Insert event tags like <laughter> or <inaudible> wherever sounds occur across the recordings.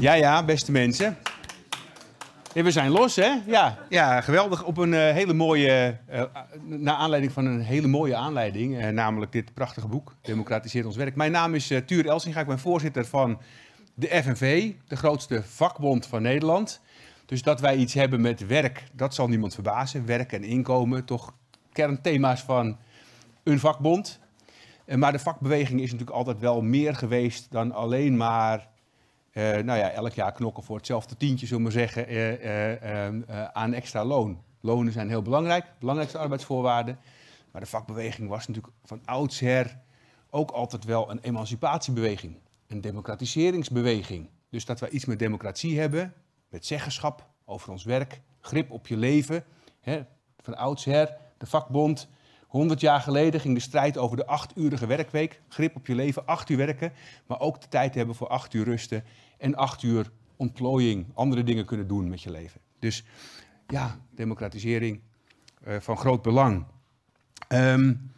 Ja, ja, beste mensen. we zijn los, hè? Ja, ja geweldig. Op een eh, hele mooie, uh, naar aanleiding van een hele mooie aanleiding, eh, namelijk dit prachtige boek, Democratiseert ons werk. Mijn naam is Tuur Elsinga, ik ben voorzitter van de FNV, de grootste vakbond van Nederland. Dus dat wij iets hebben met werk, dat zal niemand verbazen. Werk en inkomen, toch kernthema's van een vakbond. Maar de vakbeweging is natuurlijk altijd wel meer geweest dan alleen maar eh, nou ja, elk jaar knokken voor hetzelfde tientje, zullen we zeggen, eh, eh, ehm, aan extra loon. Lonen zijn heel belangrijk, belangrijkste arbeidsvoorwaarden. Maar de vakbeweging was natuurlijk van oudsher ook altijd wel een emancipatiebeweging, een democratiseringsbeweging. Dus dat we iets met democratie hebben, met zeggenschap over ons werk, grip op je leven. Hè, van oudsher, de vakbond. 100 jaar geleden ging de strijd over de achtuurige werkweek. Grip op je leven, acht uur werken, maar ook de tijd hebben voor acht uur rusten en acht uur ontplooiing, andere dingen kunnen doen met je leven. Dus ja, democratisering eh, van groot belang. Um,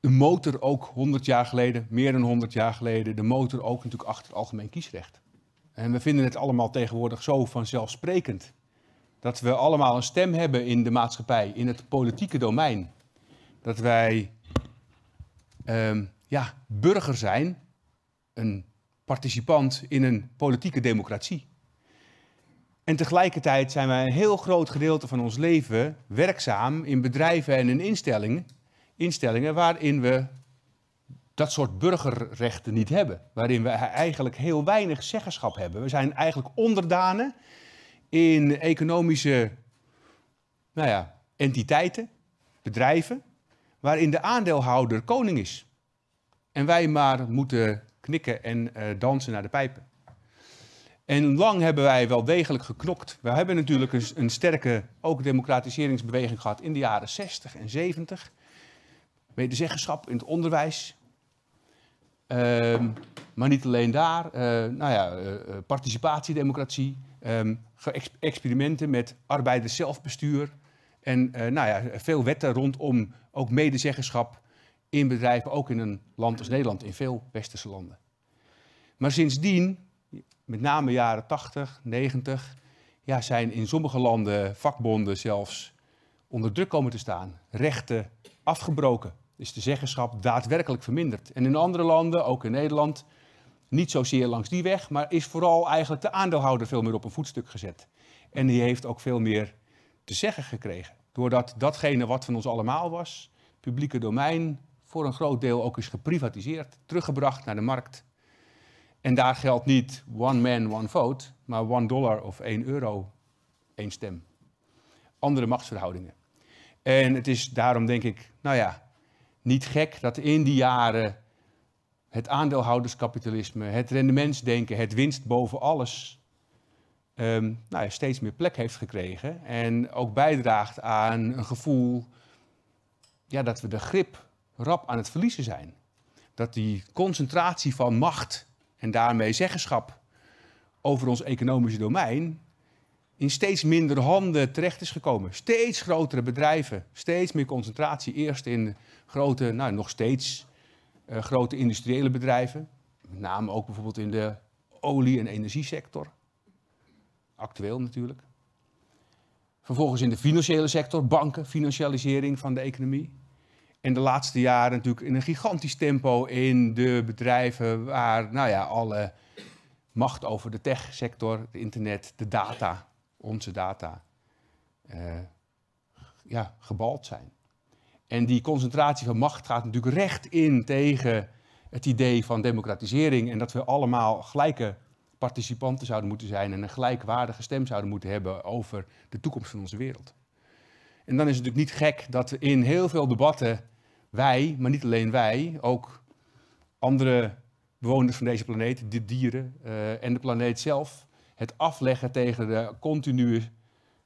de motor ook 100 jaar geleden, meer dan 100 jaar geleden, de motor ook natuurlijk achter het algemeen kiesrecht. En we vinden het allemaal tegenwoordig zo vanzelfsprekend. Dat we allemaal een stem hebben in de maatschappij, in het politieke domein. Dat wij ehm, ja, burger zijn, een participant in een politieke democratie. En tegelijkertijd zijn wij een heel groot gedeelte van ons leven werkzaam in bedrijven en in instellingen, instellingen waarin we dat soort burgerrechten niet hebben. Waarin we eigenlijk heel weinig zeggenschap hebben. We zijn eigenlijk onderdanen in economische nou ja, entiteiten, bedrijven, waarin de aandeelhouder koning is. En wij maar moeten knikken en eh, dansen naar de pijpen. En lang hebben wij wel degelijk geknokt. We hebben natuurlijk een, een sterke ook democratiseringsbeweging gehad in de jaren 60 en 70. Medezeggenschap in het onderwijs. Ehm, maar niet alleen daar. Uh, nou ja, eh, participatiedemocratie. Ehm, experimenten met arbeiderszelfbestuur En uh, nou ja, veel wetten rondom ook medezeggenschap in bedrijven, ook in een land als Nederland, in veel westerse landen. Maar sindsdien, met name jaren 80, 90, ja, zijn in sommige landen vakbonden zelfs onder druk komen te staan. Rechten afgebroken. Is dus de zeggenschap daadwerkelijk verminderd. En in andere landen, ook in Nederland, niet zozeer langs die weg, maar is vooral eigenlijk de aandeelhouder veel meer op een voetstuk gezet. En die heeft ook veel meer te zeggen gekregen. Doordat datgene wat van ons allemaal was, publieke domein, voor een groot deel ook is geprivatiseerd, teruggebracht naar de markt. En daar geldt niet one man, one vote, maar one dollar of één euro, één stem. Andere machtsverhoudingen. En het is daarom, denk ik, nou ja, niet gek dat in die jaren het aandeelhouderskapitalisme, het rendementsdenken, het winst boven alles, ehm, nou ja, steeds meer plek heeft gekregen. En ook bijdraagt aan een gevoel ja, dat we de grip rap aan het verliezen zijn. Dat die concentratie van macht en daarmee zeggenschap over ons economische domein in steeds minder handen terecht is gekomen. Steeds grotere bedrijven, steeds meer concentratie. Eerst in grote, nou nog steeds eh, grote industriële bedrijven. Met name ook bijvoorbeeld in de olie- en energiesector. Actueel natuurlijk. Vervolgens in de financiële sector, banken, financialisering van de economie. In de laatste jaren natuurlijk in een gigantisch tempo in de bedrijven waar nou ja, alle macht over de techsector, het internet, de data, onze data, eh, ja, gebald zijn. En die concentratie van macht gaat natuurlijk recht in tegen het idee van democratisering en dat we allemaal gelijke participanten zouden moeten zijn en een gelijkwaardige stem zouden moeten hebben over de toekomst van onze wereld. En dan is het natuurlijk niet gek dat in heel veel debatten wij, maar niet alleen wij, ook andere bewoners van deze planeet, de dieren eh, en de planeet zelf, het afleggen tegen de continue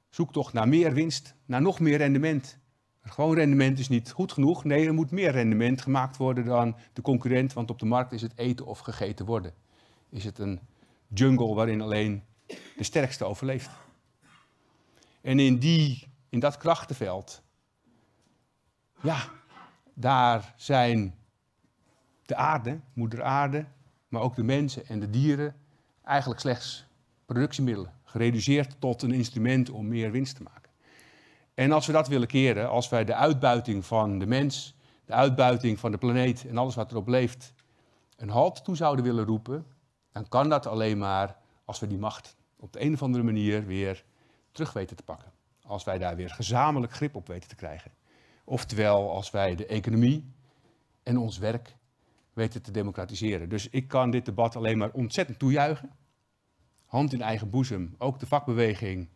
zoektocht naar meer winst, naar nog meer rendement. Gewoon rendement is niet goed genoeg. Nee, er moet meer rendement gemaakt worden dan de concurrent, want op de markt is het eten of gegeten worden. Is het een jungle waarin alleen de sterkste overleeft. En in die in dat krachtenveld, ja, daar zijn de aarde, moeder aarde, maar ook de mensen en de dieren eigenlijk slechts productiemiddelen, gereduceerd tot een instrument om meer winst te maken. En als we dat willen keren, als wij de uitbuiting van de mens, de uitbuiting van de planeet en alles wat erop leeft, een halt toe zouden willen roepen, dan kan dat alleen maar als we die macht op de een of andere manier weer terug weten te pakken als wij daar weer gezamenlijk grip op weten te krijgen. Oftewel, als wij de economie en ons werk weten te democratiseren. Dus ik kan dit debat alleen maar ontzettend toejuichen. Hand in eigen boezem. Ook de vakbeweging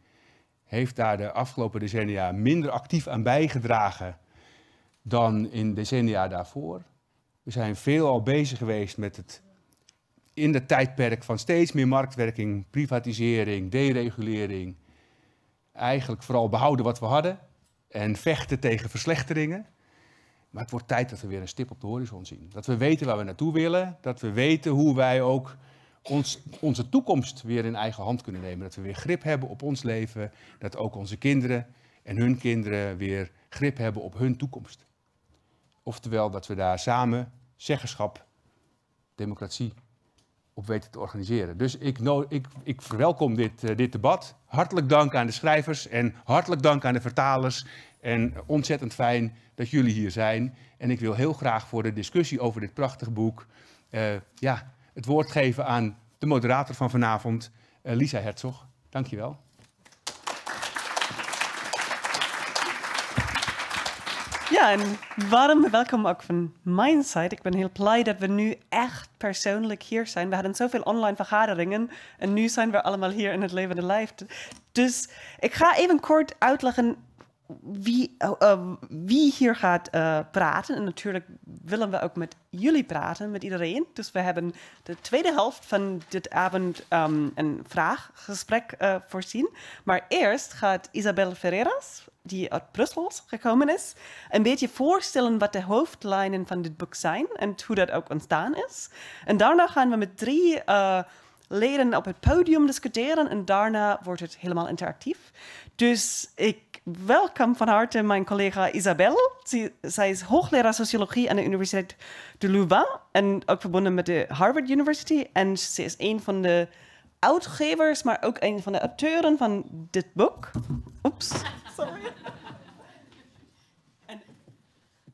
heeft daar de afgelopen decennia minder actief aan bijgedragen dan in decennia daarvoor. We zijn veelal bezig geweest met het in het tijdperk van steeds meer marktwerking, privatisering, deregulering eigenlijk vooral behouden wat we hadden en vechten tegen verslechteringen. Maar het wordt tijd dat we weer een stip op de horizon zien. Dat we weten waar we naartoe willen. Dat we weten hoe wij ook ons, onze toekomst weer in eigen hand kunnen nemen. Dat we weer grip hebben op ons leven. Dat ook onze kinderen en hun kinderen weer grip hebben op hun toekomst. Oftewel dat we daar samen zeggenschap, democratie op weten te organiseren. Dus ik, no ik, ik verwelkom dit, eh, dit debat. Hartelijk dank aan de schrijvers en hartelijk dank aan de vertalers. En ontzettend fijn dat jullie hier zijn. En ik wil heel graag voor de discussie over dit prachtige boek eh, ja, het woord geven aan de moderator van vanavond, uh, Lisa Hertzog. Dankjewel. Ja, en warm welkom ook van Mindsite. Ik ben heel blij dat we nu echt persoonlijk hier zijn. We hadden zoveel online vergaderingen en nu zijn we allemaal hier in het levende lijf. Dus ik ga even kort uitleggen wie, oh, oh, wie hier gaat eh, praten. En natuurlijk willen we ook met jullie praten, met iedereen. Dus we hebben de tweede helft van dit avond ehm, een vraaggesprek eh, voorzien. Maar eerst gaat Isabel Ferreras die uit Brussel gekomen is, een beetje voorstellen wat de hoofdlijnen van dit boek zijn en hoe dat ook ontstaan is. En daarna gaan we met drie uh, leden op het podium discussiëren en daarna wordt het helemaal interactief. Dus ik welkom van harte mijn collega Isabel. Zij, zij is hoogleraar sociologie aan de Universiteit de Louvain en ook verbonden met de Harvard University. En ze is een van de uitgevers, maar ook een van de auteuren van dit boek. Oeps, sorry. en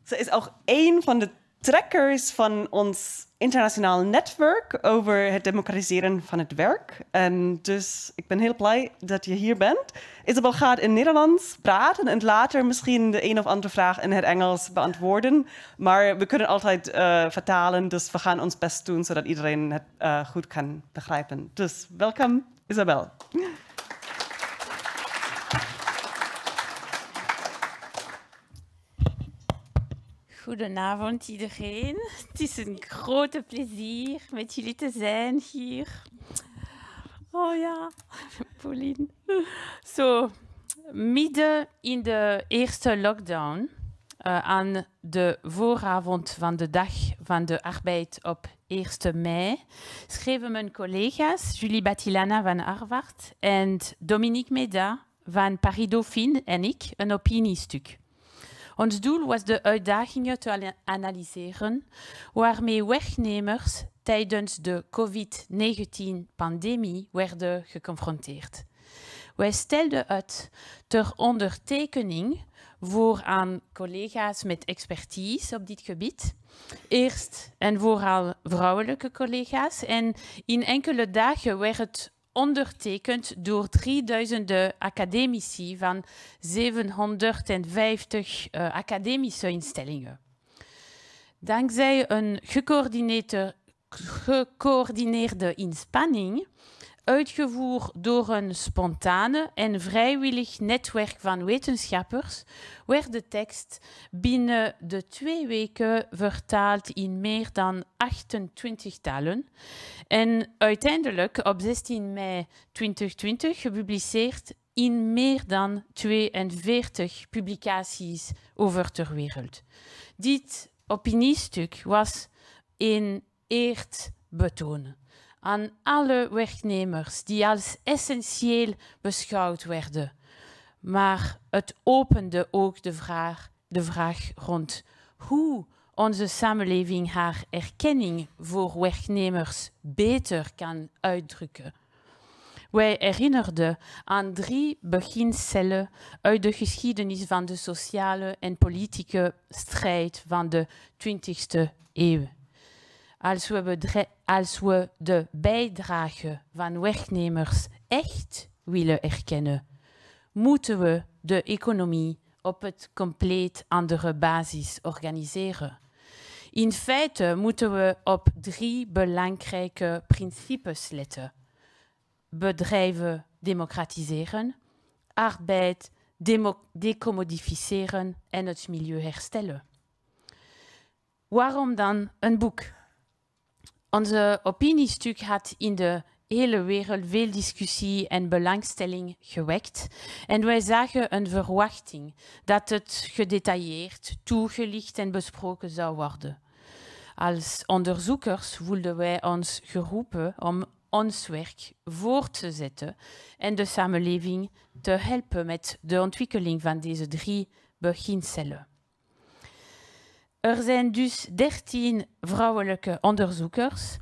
ze is ook een van de trekkers van ons internationaal netwerk over het democratiseren van het werk. En dus ik ben heel blij dat je hier bent. Isabel gaat in Nederlands praten en later misschien de een of andere vraag in het Engels beantwoorden. Maar we kunnen altijd eh, vertalen, dus we gaan ons best doen zodat iedereen het eh, goed kan begrijpen. Dus welkom, Isabel. Goedenavond iedereen. <laughs> Het is een grote plezier met jullie te zijn hier. Oh ja, <laughs> Pauline. Zo, midden in de eerste lockdown, uh, aan de vooravond van de dag van de arbeid op 1 mei, schreven mijn collega's Julie Batilana van Harvard en Dominique Meda van Paris Dauphine en ik een opiniestuk. Ons doel was de uitdagingen te analyseren waarmee werknemers tijdens de COVID-19-pandemie werden geconfronteerd. Wij stelden het ter ondertekening voor aan collega's met expertise op dit gebied. Eerst en vooral vrouwelijke collega's. En in enkele dagen werd het ondertekend door 3000 academici van 750 eh, academische instellingen. Dankzij een gecoördineerde inspanning uitgevoerd door een spontane en vrijwillig netwerk van wetenschappers, werd de tekst binnen de twee weken vertaald in meer dan 28 talen en uiteindelijk op 16 mei 2020 gepubliceerd in meer dan 42 publicaties over ter wereld. Dit opiniestuk was een eerd betonen aan alle werknemers die als essentieel beschouwd werden. Maar het opende ook de vraag, de vraag rond hoe onze samenleving haar erkenning voor werknemers beter kan uitdrukken. Wij herinnerden aan drie begincellen uit de geschiedenis van de sociale en politieke strijd van de 20e eeuw. Als we als we de bijdrage van werknemers echt willen erkennen, moeten we de economie op het compleet andere basis organiseren. In feite moeten we op drie belangrijke principes letten. Bedrijven democratiseren, arbeid decommodificeren en het milieu herstellen. Waarom dan een boek? Onze opiniestuk had in de hele wereld veel discussie en belangstelling gewekt. En wij zagen een verwachting dat het gedetailleerd, toegelicht en besproken zou worden. Als onderzoekers voelden wij ons geroepen om ons werk voort te zetten en de samenleving te helpen met de ontwikkeling van deze drie beginselen. Er zijn dus dertien vrouwelijke onderzoekers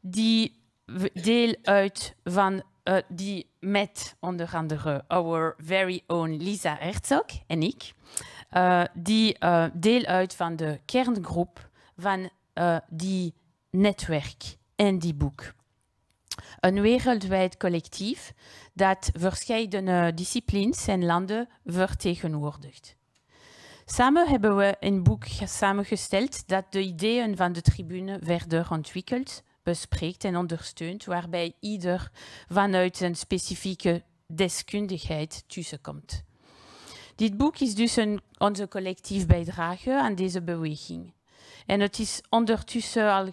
die deel uit van, eh, die met onder andere our very own Lisa Herzog en ik, uh, die uh, deel uit van de kerngroep van die netwerk en die boek. Een wereldwijd collectief dat verschillende disciplines en landen vertegenwoordigt. Samen hebben we een boek samengesteld dat de ideeën van de tribune verder ontwikkelt, bespreekt en ondersteunt, waarbij ieder vanuit een specifieke deskundigheid tussenkomt. Dit boek is dus een, onze collectief bijdrage aan deze beweging. En het is ondertussen al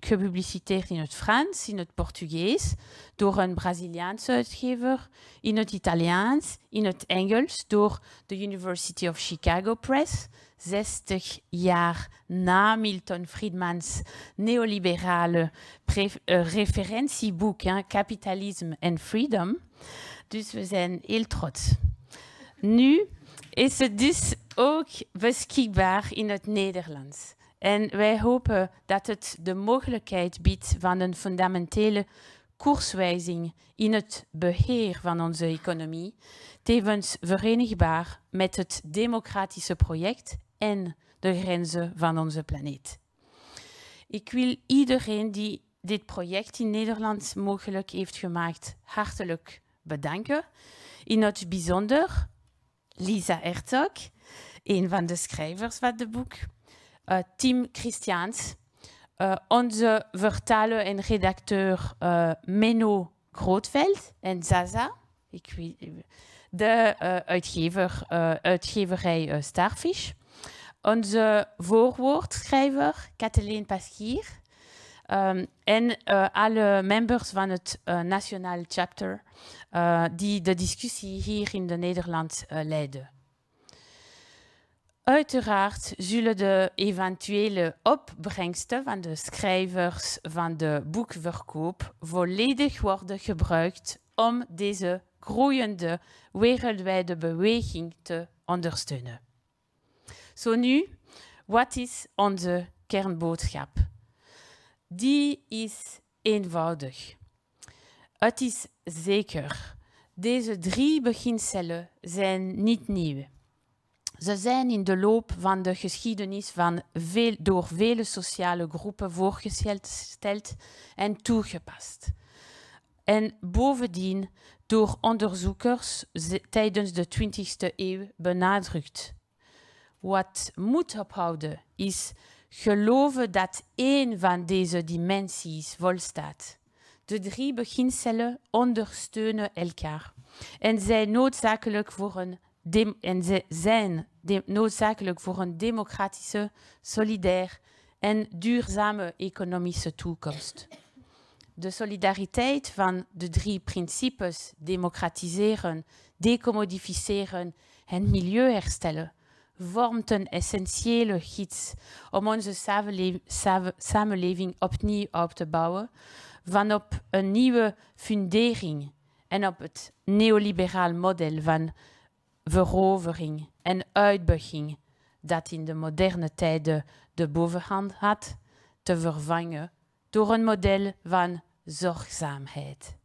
gepubliceerd in het Frans, in het Portugees, door een Braziliaanse uitgever, in het Italiaans, in het Engels, door de University of Chicago Press. 60 jaar na Milton Friedmans neoliberale uh, referentieboek, hein, Capitalism and Freedom. Dus we zijn heel trots. Nu is het dus ook beschikbaar in het Nederlands. En wij hopen dat het de mogelijkheid biedt van een fundamentele koerswijzing in het beheer van onze economie, tevens verenigbaar met het democratische project en de grenzen van onze planeet. Ik wil iedereen die dit project in Nederland mogelijk heeft gemaakt, hartelijk bedanken. In het bijzonder Lisa Ertok, een van de schrijvers van het boek, uh, Tim Christiaans, uh, onze vertaler en redacteur uh, Menno Grootveld en Zaza, ik weet, de eh, uitgever, eh, uitgeverij eh, Starfish, onze voorwoordschrijver Kathleen Paschier um, ehm, en alle members van het Nationaal Chapter die de discussie hier in de Nederland leiden. Uiteraard zullen de eventuele opbrengsten van de schrijvers van de boekverkoop volledig worden gebruikt om deze groeiende wereldwijde beweging te ondersteunen. Zo nu, wat is onze kernboodschap? Die is eenvoudig. Het is zeker. Deze drie beginselen zijn niet nieuw. Ze zijn in de loop van de geschiedenis van veel, door vele sociale groepen voorgesteld en toegepast. En bovendien door onderzoekers tijdens de 20e eeuw benadrukt. Wat moet ophouden is geloven dat één van deze dimensies volstaat. De drie beginselen ondersteunen elkaar en zijn noodzakelijk voor een en zijn noodzakelijk voor een democratische, solidair en duurzame economische toekomst. De solidariteit van de drie principes democratiseren, decommodificeren en milieu herstellen vormt een essentiële gids om onze samenleving opnieuw op te bouwen van op een nieuwe fundering en op het neoliberaal model van verovering en uitbuiging dat in de moderne tijden de bovenhand had, te vervangen door een model van zorgzaamheid.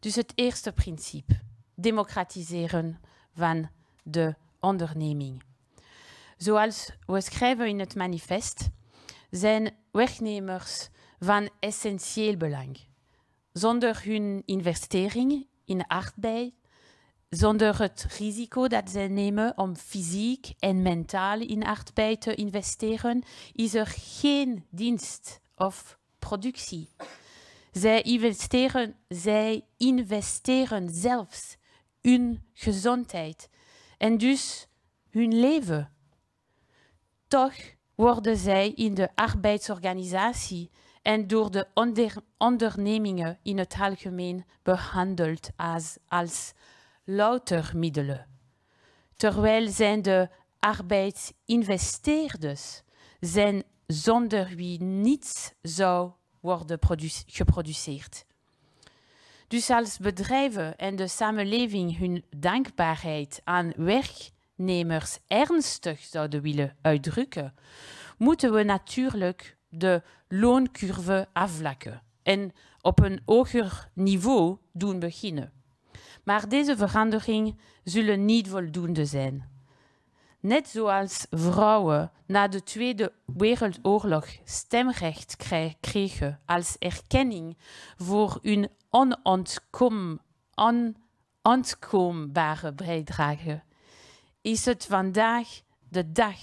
Dus het eerste principe, democratiseren van de onderneming. Zoals we schrijven in het manifest, zijn werknemers van essentieel belang. Zonder hun investering in arbeid, zonder het risico dat ze nemen om fysiek en mentaal in arbeid te investeren, is er geen dienst of productie. Zij investeren, zij investeren zelfs hun gezondheid en dus hun leven. Toch worden zij in de arbeidsorganisatie en door de ondernemingen in het algemeen behandeld als, als louter middelen. Terwijl zijn de arbeidsinvesteerders zijn zonder wie niets zou worden geproduceerd. Dus als bedrijven en de samenleving hun dankbaarheid aan werknemers ernstig zouden willen uitdrukken, moeten we natuurlijk de looncurve afvlakken en op een hoger niveau doen beginnen. Maar deze veranderingen zullen niet voldoende zijn. Net zoals vrouwen na de Tweede Wereldoorlog stemrecht kregen als erkenning voor hun onontkom, onontkoombare bijdrage, is het vandaag de dag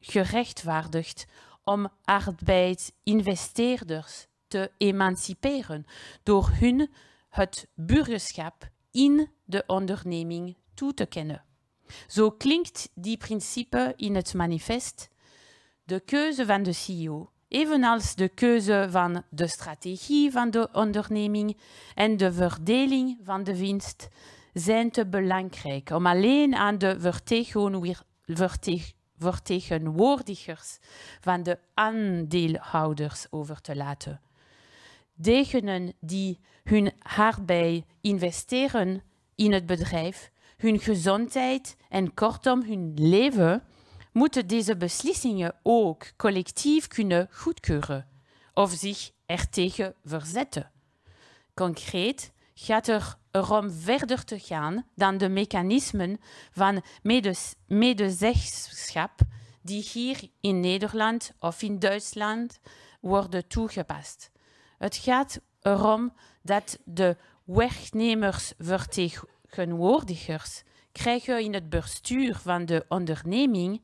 gerechtvaardigd om arbeidsinvesteerders te emanciperen door hun het burgerschap in de onderneming toe te kennen. Zo klinkt die principe in het manifest. De keuze van de CEO, evenals de keuze van de strategie van de onderneming en de verdeling van de winst, zijn te belangrijk om alleen aan de vertegenwoordigers van de aandeelhouders over te laten degenen die hun hart bij investeren in het bedrijf, hun gezondheid en kortom hun leven, moeten deze beslissingen ook collectief kunnen goedkeuren of zich ertegen verzetten. Concreet gaat er erom verder te gaan dan de mechanismen van medezeggenschap die hier in Nederland of in Duitsland worden toegepast. Het gaat erom dat de werknemersvertegenwoordigers krijgen in het bestuur van de onderneming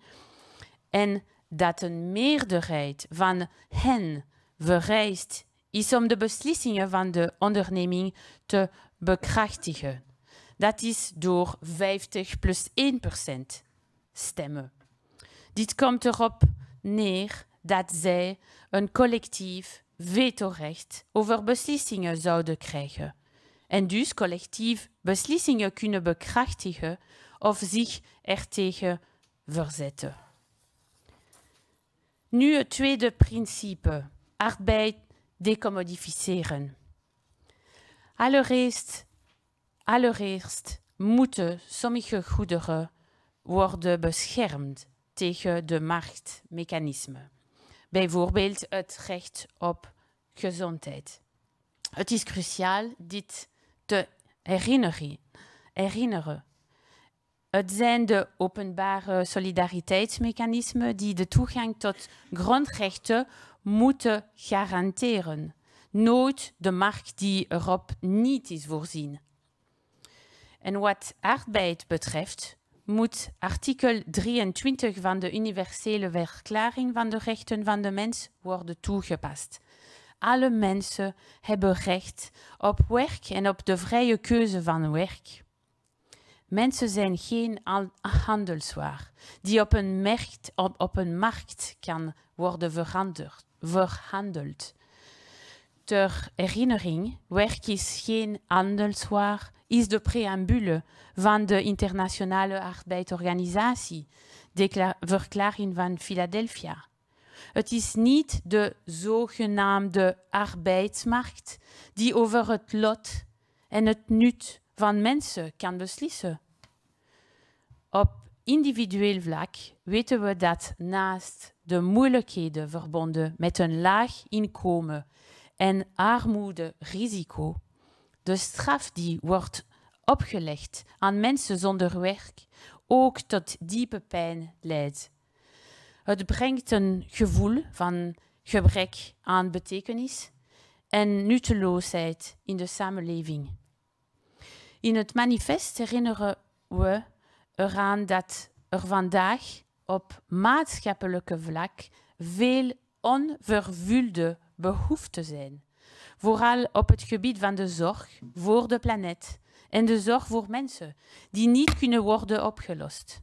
en dat een meerderheid van hen vereist is om de beslissingen van de onderneming te bekrachtigen. Dat is door 50 plus 1% stemmen. Dit komt erop neer dat zij een collectief vetorecht over beslissingen zouden krijgen en dus collectief beslissingen kunnen bekrachtigen of zich ertegen verzetten. Nu het tweede principe, arbeid decommodificeren. Allereerst, allereerst moeten sommige goederen worden beschermd tegen de marktmechanismen bijvoorbeeld het recht op gezondheid. Het is cruciaal dit te herinneren. herinneren. Het zijn de openbare solidariteitsmechanismen die de toegang tot grondrechten moeten garanderen. Nooit de markt die erop niet is voorzien. En wat arbeid betreft, moet artikel 23 van de Universele Verklaring van de Rechten van de Mens worden toegepast. Alle mensen hebben recht op werk en op de vrije keuze van werk. Mensen zijn geen handelswaar die op een, markt, op, op een markt kan worden verhandeld. Ter herinnering, werk is geen handelswaar is de preambule van de Internationale Arbeidsorganisatie, de verklaring van Philadelphia. Het is niet de zogenaamde arbeidsmarkt die over het lot en het nut van mensen kan beslissen. Op individueel vlak weten we dat naast de moeilijkheden verbonden met een laag inkomen en risico, de dus straf die wordt opgelegd aan mensen zonder werk ook tot diepe pijn leidt. Het brengt een gevoel van gebrek aan betekenis en nutteloosheid in de samenleving. In het manifest herinneren we eraan dat er vandaag op maatschappelijke vlak veel onvervulde behoeften zijn vooral op het gebied van de zorg voor de planeet en de zorg voor mensen die niet kunnen worden opgelost.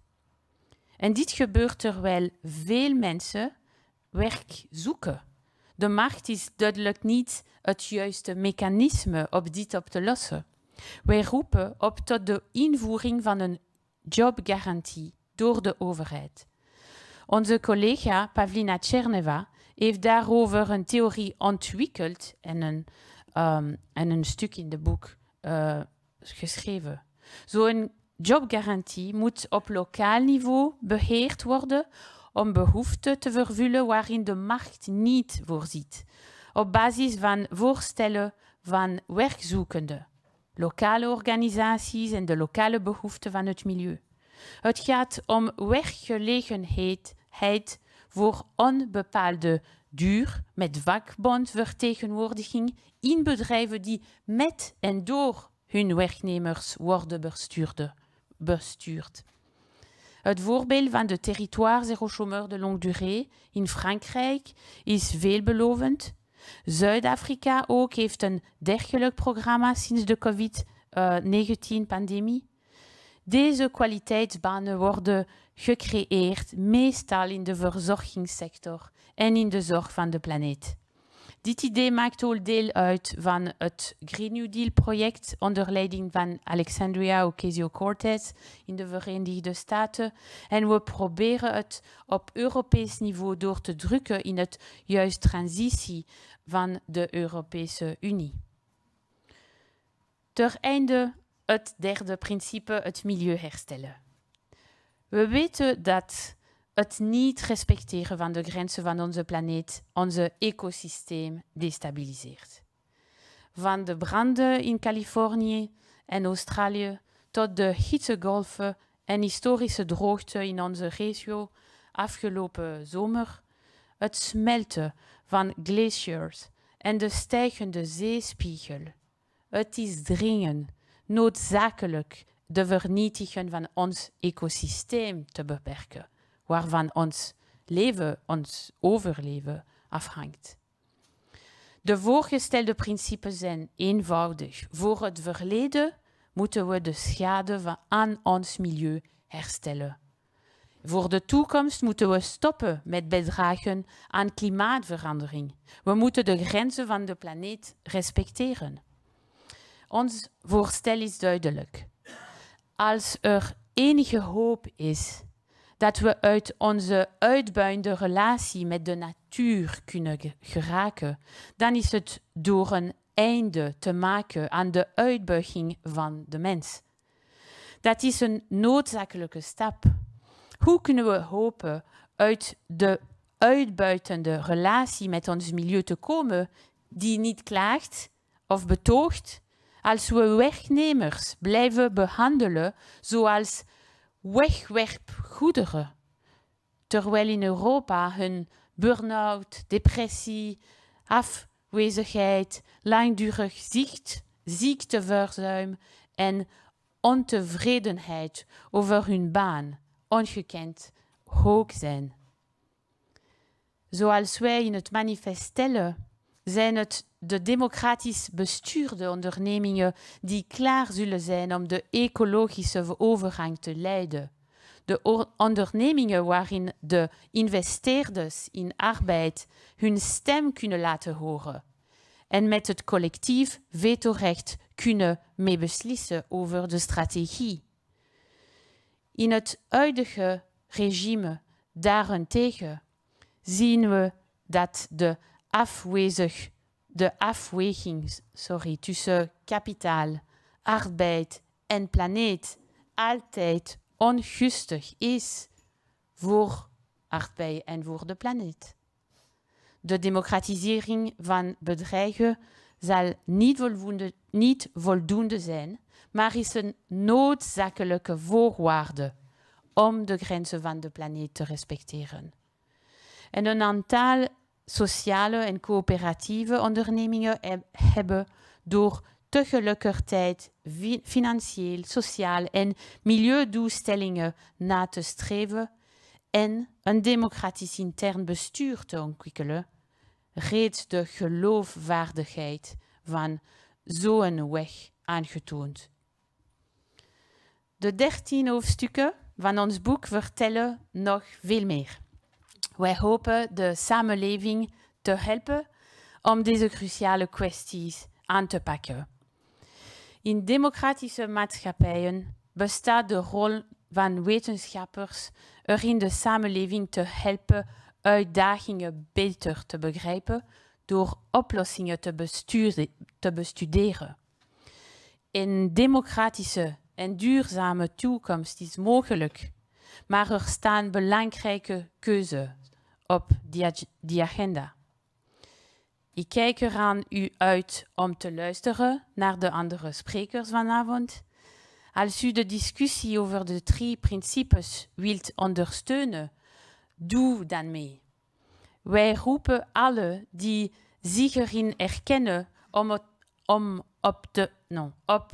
En dit gebeurt terwijl veel mensen werk zoeken. De markt is duidelijk niet het juiste mechanisme om dit op te lossen. Wij roepen op tot de invoering van een jobgarantie door de overheid. Onze collega Pavlina Cherneva heeft daarover een theorie ontwikkeld en een, ehm, en een stuk in de boek eh, geschreven. Zo'n jobgarantie moet op lokaal niveau beheerd worden om behoeften te vervullen waarin de markt niet voorziet, op basis van voorstellen van werkzoekenden, lokale organisaties en de lokale behoeften van het milieu. Het gaat om werkgelegenheid voor onbepaalde duur met vakbondvertegenwoordiging in bedrijven die met en door hun werknemers worden bestuurd. Het voorbeeld van de territoire zero chômeur de longue durée in Frankrijk is veelbelovend. Zuid-Afrika ook heeft een dergelijk programma sinds de COVID-19-pandemie. Eh, deze kwaliteitsbanen worden gecreëerd meestal in de verzorgingssector en in de zorg van de planeet. Dit idee maakt al deel uit van het Green New Deal-project onder leiding van Alexandria Ocasio-Cortez in de Verenigde Staten. En we proberen het op Europees niveau door te drukken in het juiste transitie van de Europese Unie. Ter einde het derde principe, het milieu herstellen. We weten dat het niet respecteren van de grenzen van onze planeet onze ecosysteem destabiliseert. Van de branden in Californië en Australië tot de hittegolven en historische droogte in onze regio afgelopen zomer, het smelten van glaciers en de stijgende zeespiegel. Het is dringend noodzakelijk de vernietigen van ons ecosysteem te beperken, waarvan ons leven, ons overleven afhangt. De voorgestelde principes zijn eenvoudig. Voor het verleden moeten we de schade aan ons milieu herstellen. Voor de toekomst moeten we stoppen met bedragen aan klimaatverandering. We moeten de grenzen van de planeet respecteren. Ons voorstel is duidelijk. Als er enige hoop is dat we uit onze uitbuiende relatie met de natuur kunnen geraken, dan is het door een einde te maken aan de uitbuiging van de mens. Dat is een noodzakelijke stap. Hoe kunnen we hopen uit de uitbuitende relatie met ons milieu te komen die niet klaagt of betoogt, als we werknemers blijven behandelen zoals wegwerpgoederen, terwijl in Europa hun burn-out, depressie, afwezigheid, langdurig ziekt, ziekteverzuim en ontevredenheid over hun baan ongekend hoog zijn. Zoals wij in het manifest stellen, zijn het de democratisch bestuurde ondernemingen die klaar zullen zijn om de ecologische overgang te leiden. De ondernemingen waarin de investeerders in arbeid hun stem kunnen laten horen en met het collectief vetorecht kunnen meebeslissen over de strategie. In het huidige regime daarentegen zien we dat de afwezig, de afweging sorry, tussen kapitaal, arbeid en planeet altijd ongustig is voor arbeid en voor de planeet. De democratisering van bedrijven zal niet voldoende, niet voldoende zijn, maar is een noodzakelijke voorwaarde om de grenzen van de planeet te respecteren. En een aantal sociale en coöperatieve ondernemingen hebben door tegelijkertijd financieel, sociaal en milieudoelstellingen na te streven en een democratisch intern bestuur te ontwikkelen, reeds de geloofwaardigheid van zo'n weg aangetoond. De dertien hoofdstukken van ons boek vertellen nog veel meer. Wij hopen de samenleving te helpen om deze cruciale kwesties aan te pakken. In democratische maatschappijen bestaat de rol van wetenschappers erin de samenleving te helpen uitdagingen beter te begrijpen door oplossingen te, te bestuderen. Een democratische en duurzame toekomst is mogelijk, maar er staan belangrijke keuzes op die, agenda. Ik kijk eraan u uit om te luisteren naar de andere sprekers vanavond. Als u de discussie over de drie principes wilt ondersteunen, doe dan mee. Wij roepen alle die zich erin erkennen om, het, om, op, de, no, op,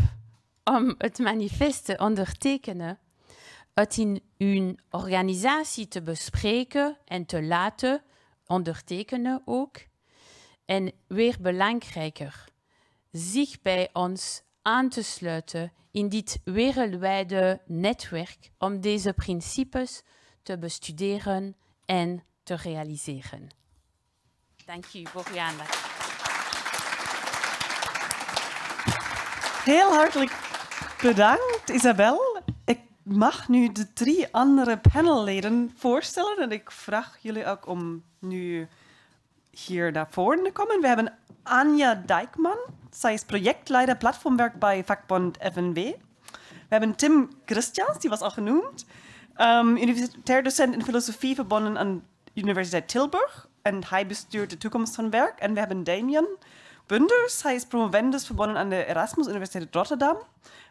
om het manifest te ondertekenen, het in een organisatie te bespreken en te laten ondertekenen ook. En weer belangrijker, zich bij ons aan te sluiten in dit wereldwijde netwerk om deze principes te bestuderen en te realiseren. Dank u voor uw aandacht. Heel hartelijk bedankt, Isabel mag nu de drie andere panelleden voorstellen. En ik vraag jullie ook om nu hier naar voren te komen. We hebben Anja Dijkman. Zij is projectleider platformwerk bij vakbond FNW. We hebben Tim Christians, die was al genoemd. Um, universitair docent in filosofie verbonden aan Universiteit Tilburg. En hij bestuurt de toekomst van werk. En we hebben Damian. Bunders. Hij is promovendus verbonden aan de Erasmus Universiteit Rotterdam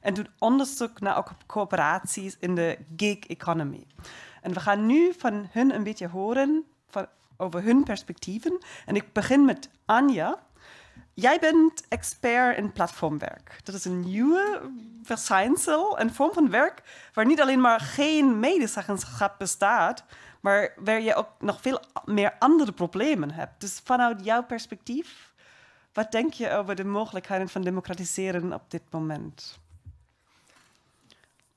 en doet onderzoek naar coöperaties in de gig economy. En we gaan nu van hun een beetje horen over hun perspectieven. En ik begin met Anja. Jij bent expert in platformwerk. Dat is een nieuwe verschijnsel, een vorm van werk waar niet alleen maar geen medezeggenschap bestaat, maar waar je ook nog veel meer andere problemen hebt. Dus vanuit jouw perspectief, wat denk je over de mogelijkheden van democratiseren op dit moment?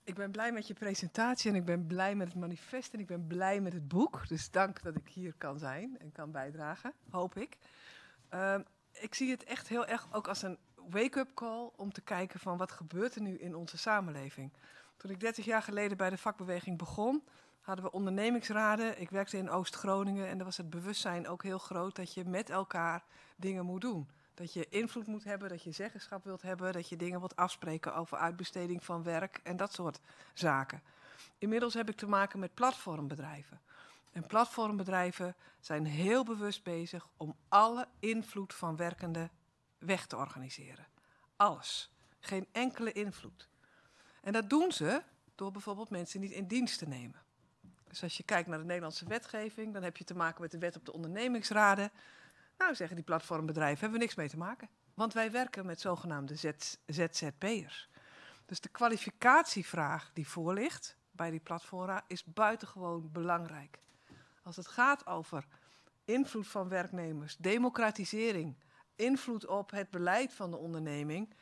Ik ben blij met je presentatie en ik ben blij met het manifest en ik ben blij met het boek. Dus dank dat ik hier kan zijn en kan bijdragen, hoop ik. Ehm, ik zie het echt heel erg ook als een wake-up call om te kijken van wat gebeurt er nu in onze samenleving. Toen ik 30 jaar geleden bij de vakbeweging begon, hadden we ondernemingsraden. Ik werkte in Oost-Groningen en daar was het bewustzijn ook heel groot dat je met elkaar dingen moet doen. Dat je invloed moet hebben, dat je zeggenschap wilt hebben, dat je dingen wilt afspreken over uitbesteding van werk en dat soort zaken. Inmiddels heb ik te maken met platformbedrijven. En platformbedrijven zijn heel bewust bezig om alle invloed van werkenden weg te organiseren. Alles. Geen enkele invloed. En dat doen ze door bijvoorbeeld mensen niet in dienst te nemen. Dus als je kijkt naar de Nederlandse wetgeving, dan heb je te maken met de wet op de ondernemingsraden. Nou, zeggen die platformbedrijven, hebben we niks mee te maken. Want wij werken met zogenaamde ZZP'ers. Dus de kwalificatievraag die voorligt bij die platforma is buitengewoon belangrijk. Als het gaat over invloed van werknemers, democratisering, invloed op het beleid van de onderneming,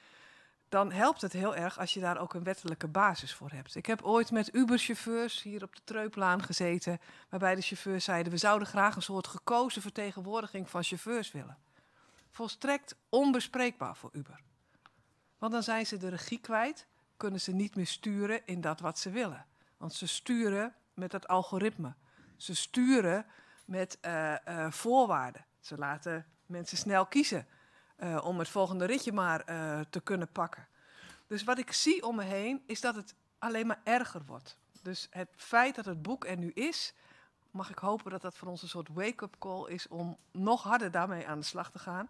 dan helpt het heel erg als je daar ook een wettelijke basis voor hebt. Ik heb ooit met Uber-chauffeurs hier op de Treuplaan gezeten, waarbij de chauffeurs zeiden: we zouden graag een soort gekozen vertegenwoordiging van chauffeurs willen. Volstrekt onbespreekbaar voor Uber. Want dan zijn ze de regie kwijt, kunnen ze niet meer sturen in dat wat ze willen. Want ze sturen met dat algoritme. Ze sturen met eh, eh, voorwaarden. Ze laten mensen snel kiezen. Eh, om het volgende ritje maar eh, te kunnen pakken. Dus wat ik zie om me heen is dat het alleen maar erger wordt. Dus het feit dat het boek er nu is, mag ik hopen dat dat voor ons een soort wake-up call is om nog harder daarmee aan de slag te gaan.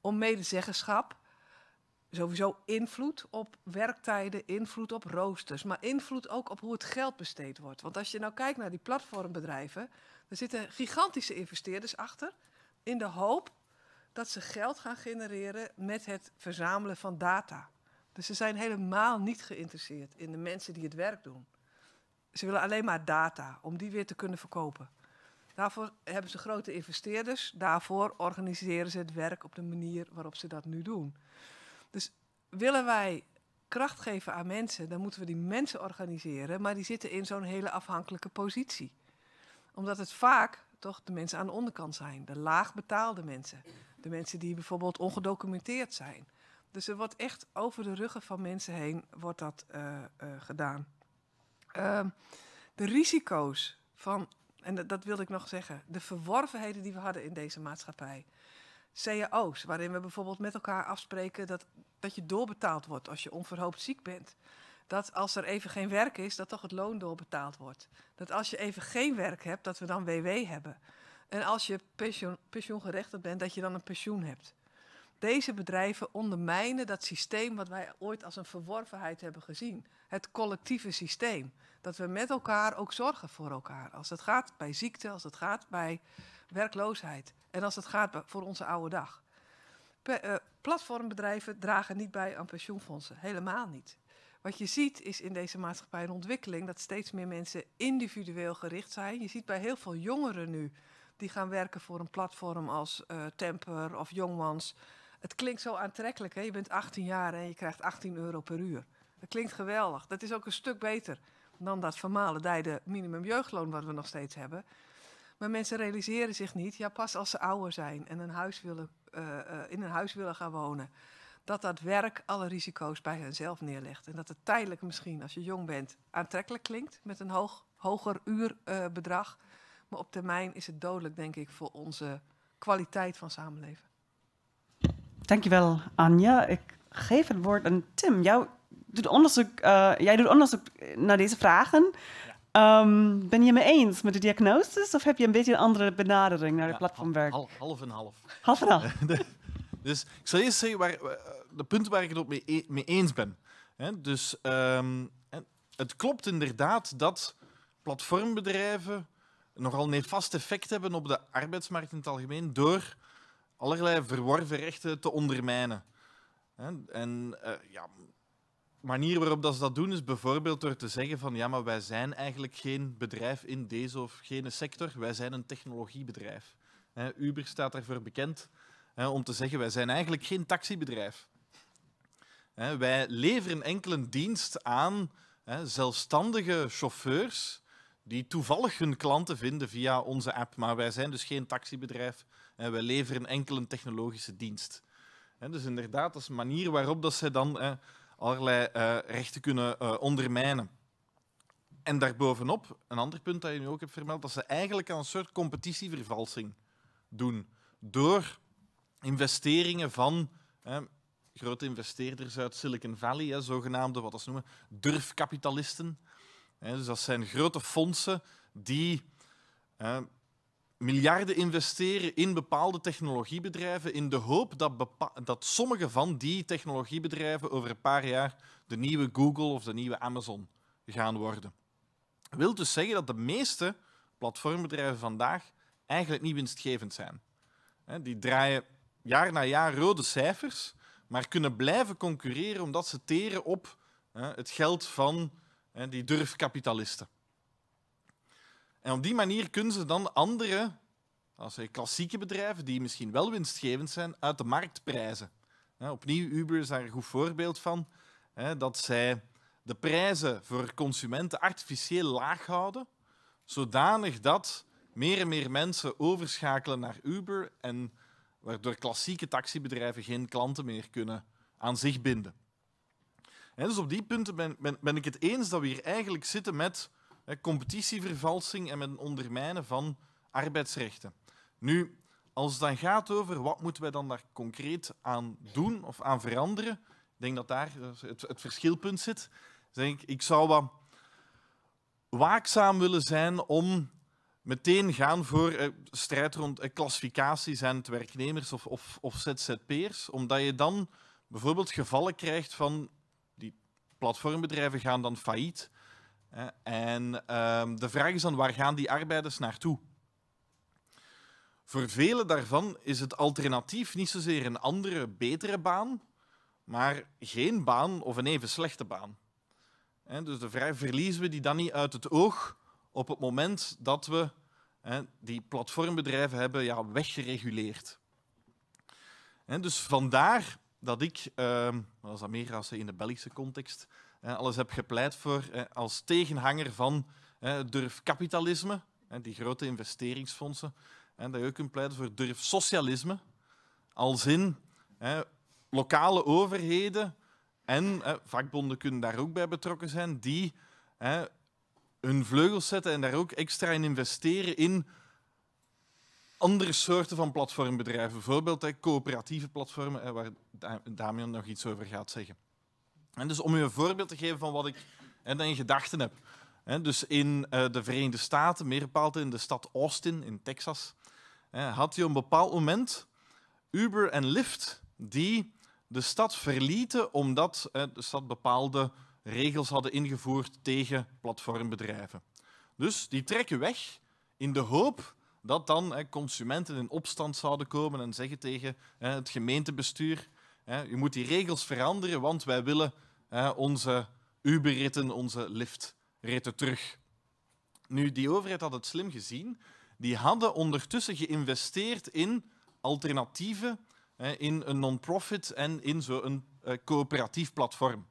Om medezeggenschap, sowieso invloed op werktijden, invloed op roosters, maar invloed ook op hoe het geld besteed wordt. Want als je nou kijkt naar die platformbedrijven, er zitten gigantische investeerders achter in de hoop dat ze geld gaan genereren met het verzamelen van data. Dus ze zijn helemaal niet geïnteresseerd in de mensen die het werk doen. Ze willen alleen maar data om die weer te kunnen verkopen. Daarvoor hebben ze grote investeerders, daarvoor organiseren ze het werk op de manier waarop ze dat nu doen. Dus willen wij kracht geven aan mensen, dan moeten we die mensen organiseren, maar die zitten in zo'n hele afhankelijke positie. Omdat het vaak toch de mensen aan de onderkant zijn, de laagbetaalde mensen de mensen die bijvoorbeeld ongedocumenteerd zijn. Dus er wordt echt over de ruggen van mensen heen wordt dat eh, eh, gedaan. Ehm, de risico's van, en dat, dat wilde ik nog zeggen, de verworvenheden die we hadden in deze maatschappij. CAO's, waarin we bijvoorbeeld met elkaar afspreken dat, dat je doorbetaald wordt als je onverhoopt ziek bent. Dat als er even geen werk is, dat toch het loon doorbetaald wordt. Dat als je even geen werk hebt, dat we dan WW hebben. En als je pensioen, pensioengerechtigd bent, dat je dan een pensioen hebt. Deze bedrijven ondermijnen dat systeem wat wij ooit als een verworvenheid hebben gezien. Het collectieve systeem. Dat we met elkaar ook zorgen voor elkaar. Als het gaat bij ziekte, als het gaat bij werkloosheid. En als het gaat voor onze oude dag. Eh, platformbedrijven dragen niet bij aan pensioenfondsen. Helemaal niet. Wat je ziet is in deze maatschappij een ontwikkeling dat steeds meer mensen individueel gericht zijn. Je ziet bij heel veel jongeren nu die gaan werken voor een platform als uh, Temper of Jongmans. Het klinkt zo aantrekkelijk. Hè? Je bent 18 jaar en je krijgt 18 euro per uur. Dat klinkt geweldig. Dat is ook een stuk beter dan dat vermalendijde jeugdloon wat we nog steeds hebben. Maar mensen realiseren zich niet, ja, pas als ze ouder zijn en een huis willen, eh, eh, in een huis willen gaan wonen, dat dat werk alle risico's bij henzelf neerlegt. En dat het tijdelijk misschien, als je jong bent, aantrekkelijk klinkt met een hoog, hoger uurbedrag. Maar op termijn is het dodelijk, denk ik, voor onze kwaliteit van samenleven. Dankjewel, Anja. Ik geef het woord aan Tim. Jou doet onderzoek, eh, jij doet onderzoek naar deze vragen. Ehm, ben je mee eens met de diagnoses of heb je een beetje een andere benadering naar het platformwerk? Half, en half. Half en half. <laughs> dus ik zal eerst zeggen waar, de punten waar ik het e-, mee, eens ben. dus ehm, het klopt inderdaad dat platformbedrijven nogal nefast effect hebben op de arbeidsmarkt in het algemeen door allerlei verworven rechten te ondermijnen. En eh, ja, de manier waarop dat ze dat doen is bijvoorbeeld door te zeggen van ja, maar wij zijn eigenlijk geen bedrijf in deze of gene sector, wij zijn een technologiebedrijf. Uber staat daarvoor bekend om te zeggen wij zijn eigenlijk geen taxibedrijf. wij leveren enkel een dienst aan zelfstandige chauffeurs die toevallig hun klanten vinden via onze app. Maar wij zijn dus geen taxibedrijf en wij leveren enkel een technologische dienst. dus inderdaad, dat is een manier waarop dat zij dan allerlei eh, rechten kunnen eh, ondermijnen. En daarbovenop, een ander punt dat je nu ook hebt vermeld, dat ze eigenlijk aan een soort competitievervalsing doen. Door investeringen van grote investeerders uit Silicon Valley, zogenaamde, wat dat noemen, durfkapitalisten, dus dat zijn grote fondsen die miljarden investeren in bepaalde technologiebedrijven in de hoop dat, dat sommige van die technologiebedrijven over een paar jaar de nieuwe Google of de nieuwe Amazon gaan worden. Dat wil dus zeggen dat de meeste platformbedrijven vandaag eigenlijk niet winstgevend zijn. Die draaien jaar na jaar rode cijfers, maar kunnen blijven concurreren omdat ze teren op het geld van die durfkapitalisten. En op die manier kunnen ze dan andere als klassieke bedrijven, die misschien wel winstgevend zijn, uit de markt prijzen. Hè, opnieuw, Uber is daar een goed voorbeeld van. Hè, dat zij de prijzen voor consumenten artificieel laag houden, zodanig dat meer en meer mensen overschakelen naar Uber en waardoor klassieke taxibedrijven geen klanten meer kunnen aan zich binden dus op die punten ben, ben, ben, ik het eens dat we hier eigenlijk zitten met competitievervalsing en met een ondermijnen van arbeidsrechten. Nu, als het dan gaat over wat moeten wij dan daar concreet aan doen of aan veranderen, ik denk dat daar eh, het, het verschilpunt zit. denk ik, ik zou wat waakzaam willen zijn om meteen gaan voor eh, strijd rond eh, zijn het werknemers of, of, of ZZP'ers, omdat je dan bijvoorbeeld gevallen krijgt van platformbedrijven gaan dan failliet. En ehm, de vraag is dan, waar gaan die arbeiders naartoe? Voor velen daarvan is het alternatief niet zozeer een andere, betere baan, maar geen baan of een even slechte baan. dus de vraag, verliezen we die dan niet uit het oog op het moment dat we die platformbedrijven hebben ja, weggereguleerd? dus vandaar dat ik, ehm, als dat is dat meer als in de Belgische context, alles heb gepleit voor als tegenhanger van durfkapitalisme, die grote investeringsfondsen, en dat je ook kunt pleiten voor durfsocialisme, als in lokale overheden en vakbonden kunnen daar ook bij betrokken zijn, die hun vleugels zetten en daar ook extra in investeren in andere soorten van platformbedrijven, bijvoorbeeld hè, coöperatieve platformen, waar Damian nog iets over gaat zeggen. En dus om je een voorbeeld te geven van wat ik hè, dan in gedachten heb. Hè, dus in eh, de Verenigde Staten, meer bepaald in de stad Austin in Texas, had je op een bepaald moment Uber en Lyft die de stad verlieten omdat de stad bepaalde regels hadden ingevoerd tegen platformbedrijven. Dus die trekken weg in de hoop dat dan hè, consumenten in opstand zouden komen en zeggen tegen hè, het gemeentebestuur: hè, je moet die regels veranderen, want wij willen onze uber onze Lyft-ritten terug. Nu, die overheid had het slim gezien. Die hadden ondertussen geïnvesteerd in alternatieven, in een non-profit en in zo'n eh, coöperatief platform.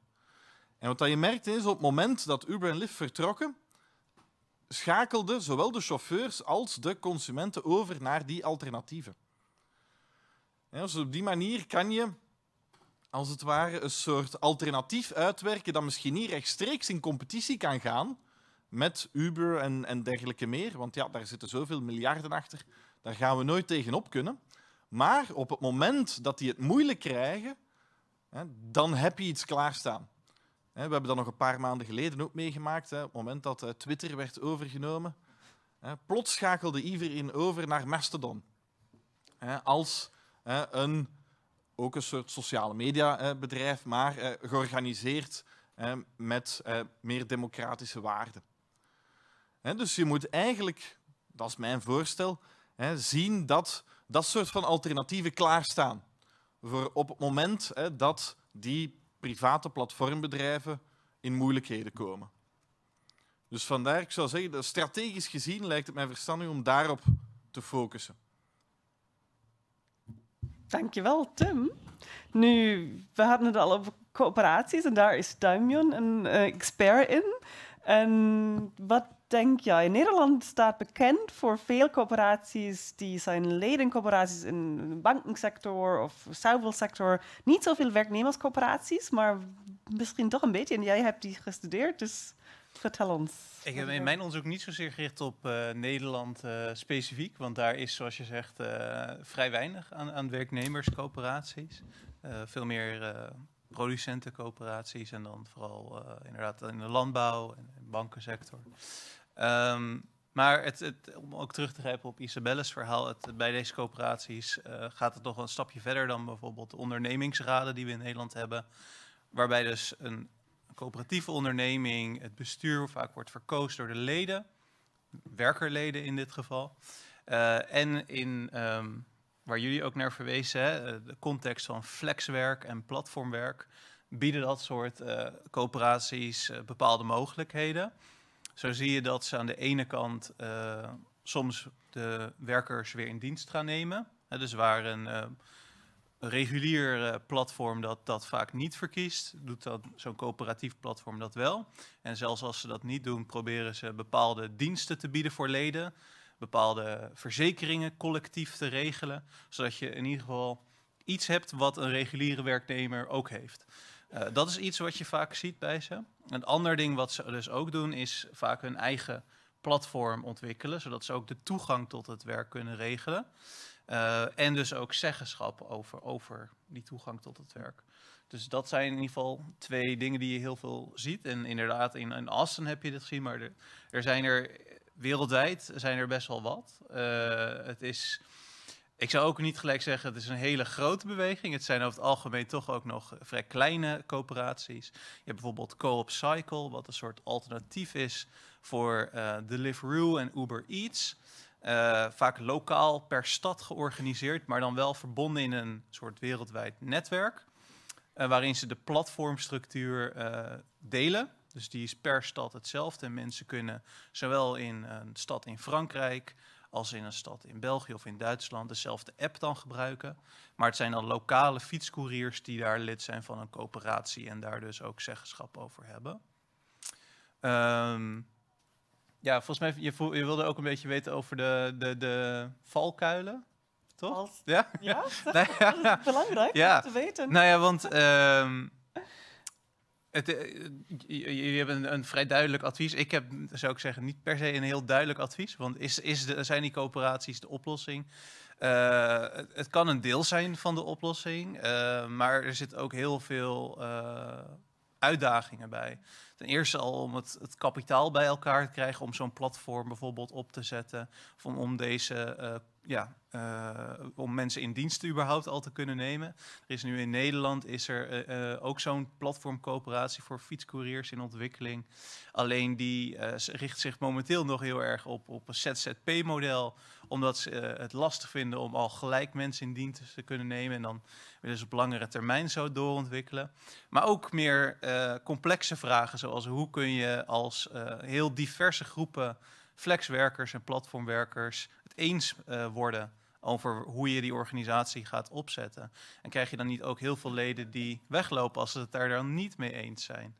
En wat je merkte is, op het moment dat Uber en Lyft vertrokken, schakelde zowel de chauffeurs als de consumenten over naar die alternatieven. Ja, dus op die manier kan je, als het ware, een soort alternatief uitwerken dat misschien niet rechtstreeks in competitie kan gaan met Uber en, en dergelijke meer. Want ja, daar zitten zoveel miljarden achter, daar gaan we nooit tegenop kunnen. Maar op het moment dat die het moeilijk krijgen, dan heb je iets klaarstaan. We hebben dat nog een paar maanden geleden ook meegemaakt. Op het moment dat eh, Twitter werd overgenomen, plots schakelde iedereen over naar Mastodon. Als een, ook een soort sociale media bedrijf maar eh, georganiseerd met eh, meer democratische waarden. Dus je moet eigenlijk, dat is mijn voorstel, zien dat dat soort van alternatieven klaarstaan. Voor op het moment dat die private platformbedrijven in moeilijkheden komen. Dus vandaar, ik zou zeggen, strategisch gezien lijkt het mij verstandig om daarop te focussen. Dankjewel, Tim. Nu, we hadden het al over coöperaties en daar is Duimion een eh, expert in. En wat denk jij? Nederland staat bekend voor veel coöperaties die zijn ledencoöperaties in de bankensector of zuivelsector. Niet zoveel werknemerscoöperaties, maar misschien toch een beetje. En jij hebt die gestudeerd, dus vertel ons. Ik heb in mijn onderzoek niet zozeer gericht op eh, Nederland eh, specifiek, want daar is, zoals je zegt, eh, vrij weinig aan, aan werknemerscoöperaties. veel meer producentencoöperaties en dan vooral eh, inderdaad in de landbouw en bankensector. Ehm, maar het, het, om ook terug te grijpen op Isabelle's verhaal, het, bij deze coöperaties eh, gaat het nog een stapje verder dan bijvoorbeeld de ondernemingsraden die we in Nederland hebben. Waarbij dus een coöperatieve onderneming, het bestuur vaak wordt verkozen door de leden, werkerleden in dit geval. Eh, en in ehm, waar jullie ook naar verwezen, hè, eh, de context van flexwerk en platformwerk, bieden dat soort eh, coöperaties eh, bepaalde mogelijkheden. Zo zie je dat ze aan de ene kant soms de werkers weer in dienst gaan nemen. dus waar een regulier platform dat, dat vaak niet verkiest, doet dat zo'n coöperatief platform dat wel. En zelfs als ze dat niet doen, proberen ze bepaalde diensten te bieden voor leden bepaalde verzekeringen collectief te regelen, zodat je in ieder geval iets hebt wat een reguliere werknemer ook heeft. Eh, dat is iets wat je vaak ziet bij ze. Een ander ding wat ze dus ook doen is vaak hun eigen platform ontwikkelen, zodat ze ook de toegang tot het werk kunnen regelen. Eh, en dus ook zeggenschap over, over die toegang tot het werk. Dus dat zijn in ieder geval twee dingen die je heel veel ziet. En inderdaad, in, in Assen heb je dit gezien, maar er zijn er wereldwijd zijn er best wel wat. Eh, het is, ik zou ook niet gelijk zeggen, het is een hele grote beweging. Het zijn over het algemeen toch ook nog vrij kleine coöperaties. Je hebt bijvoorbeeld Co-op Cycle, wat een soort alternatief is voor eh, Deliveroo en Uber Eats. Eh, vaak lokaal per stad georganiseerd, maar dan wel verbonden in een soort wereldwijd netwerk. waarin ze de platformstructuur delen. Dus die is per stad hetzelfde. En mensen kunnen zowel in een stad in Frankrijk als in een stad in België of in Duitsland dezelfde app dan gebruiken. Maar het zijn dan lokale fietscouriers die daar lid zijn van een coöperatie en daar dus ook zeggenschap over hebben. Ehm, ja, volgens mij, je, wilde ook een beetje weten over de, de, de valkuilen, toch? ja? Ja? dat is <laughs> nou <laughs> belangrijk om te weten. Nou ja, want ehm, eh, jullie hebben een, vrij duidelijk advies. Ik heb, zou ik zeggen, niet per se een heel duidelijk advies. Want is, is zijn die coöperaties de oplossing? Eh, het, kan een deel zijn van de oplossing, eh, maar er zit ook heel veel uitdagingen bij. Ten eerste al om het, kapitaal bij elkaar te krijgen om zo'n platform bijvoorbeeld op te zetten. Of om, om deze eh, ja, eh, om mensen in dienst überhaupt al te kunnen nemen. Er is nu in Nederland is er eh, ook zo'n platformcoöperatie voor fietscouriers in ontwikkeling. Alleen die richt zich momenteel nog heel erg op, op een ZZP-model. Omdat ze het lastig vinden om al gelijk mensen in dienst te kunnen nemen. En dan willen ze op langere termijn zo doorontwikkelen. Maar ook meer complexe vragen Zoals hoe kun je als eh, heel diverse groepen flexwerkers en platformwerkers het eens eh, worden over hoe je die organisatie gaat opzetten. En krijg je dan niet ook heel veel leden die weglopen als ze het daar dan niet mee eens zijn?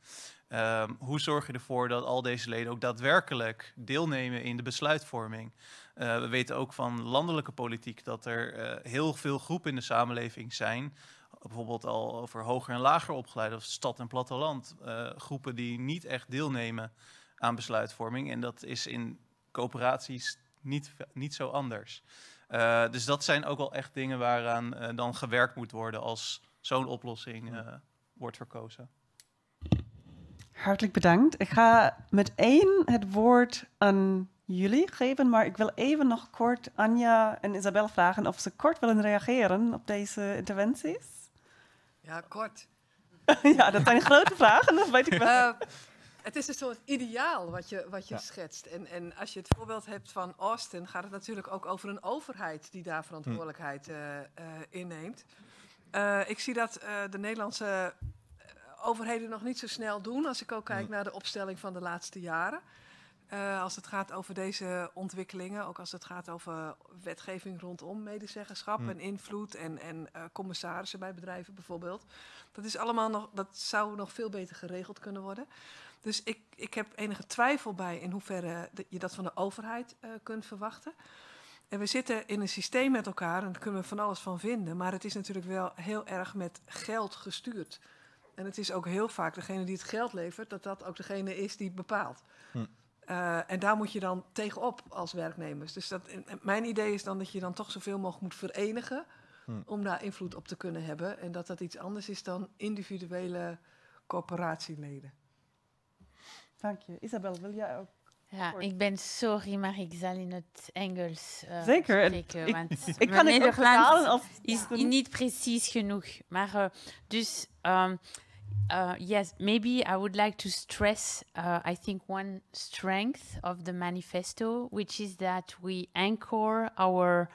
Ehm, hoe zorg je ervoor dat al deze leden ook daadwerkelijk deelnemen in de besluitvorming? Eh, we weten ook van landelijke politiek dat er heel veel groepen in de samenleving zijn bijvoorbeeld al over hoger en lager opgeleid of stad en platteland, eh, groepen die niet echt deelnemen aan besluitvorming. En dat is in coöperaties niet, niet zo anders. Eh, dus dat zijn ook wel echt dingen waaraan eh, dan gewerkt moet worden als zo'n oplossing wordt verkozen. Hartelijk bedankt. Ik ga meteen het woord aan jullie geven, maar ik wil even nog kort Anja en Isabel vragen of ze kort willen reageren op deze interventies. Ja, kort. <laughs> ja, dat zijn grote vragen, dat weet ik wel. Eh, het is een soort ideaal wat je, wat je schetst. En, en als je het voorbeeld hebt van Austin, gaat het natuurlijk ook over een overheid die daar verantwoordelijkheid hm. eh, eh, inneemt. ik zie dat de Nederlandse overheden nog niet zo snel doen, als ik ook kijk hm. naar de opstelling van de laatste jaren. Eh, als het gaat over deze ontwikkelingen, ook als het gaat over wetgeving rondom medezeggenschap hm. en invloed en, en eh, commissarissen bij bedrijven bijvoorbeeld. Dat is allemaal nog, dat zou nog veel beter geregeld kunnen worden. Dus ik, ik heb enige twijfel bij in hoeverre je dat van de overheid eh, kunt verwachten. En we zitten in een systeem met elkaar en daar kunnen we van alles van vinden. Maar het is natuurlijk wel heel erg met geld gestuurd. En het is ook heel vaak degene die het geld levert, dat dat ook degene is die het bepaalt. Hm. Eh, en daar moet je dan tegenop als werknemers. Dus dat, mijn idee is dan dat je dan toch zoveel mogelijk moet verenigen hmm. om daar invloed op te kunnen hebben. En dat dat iets anders is dan individuele corporatieleden. Dank je. Isabel, wil jij ook? Ja, ik ben sorry, maar ik zal in het Engels uh, Zeker. spreken. Want <laughs> ik, kan het Nederlands als... niet precies genoeg. Maar eh, dus ehm, uh, yes, maybe I would like to stress, uh, I think, one strength of the manifesto, which is that we anchor our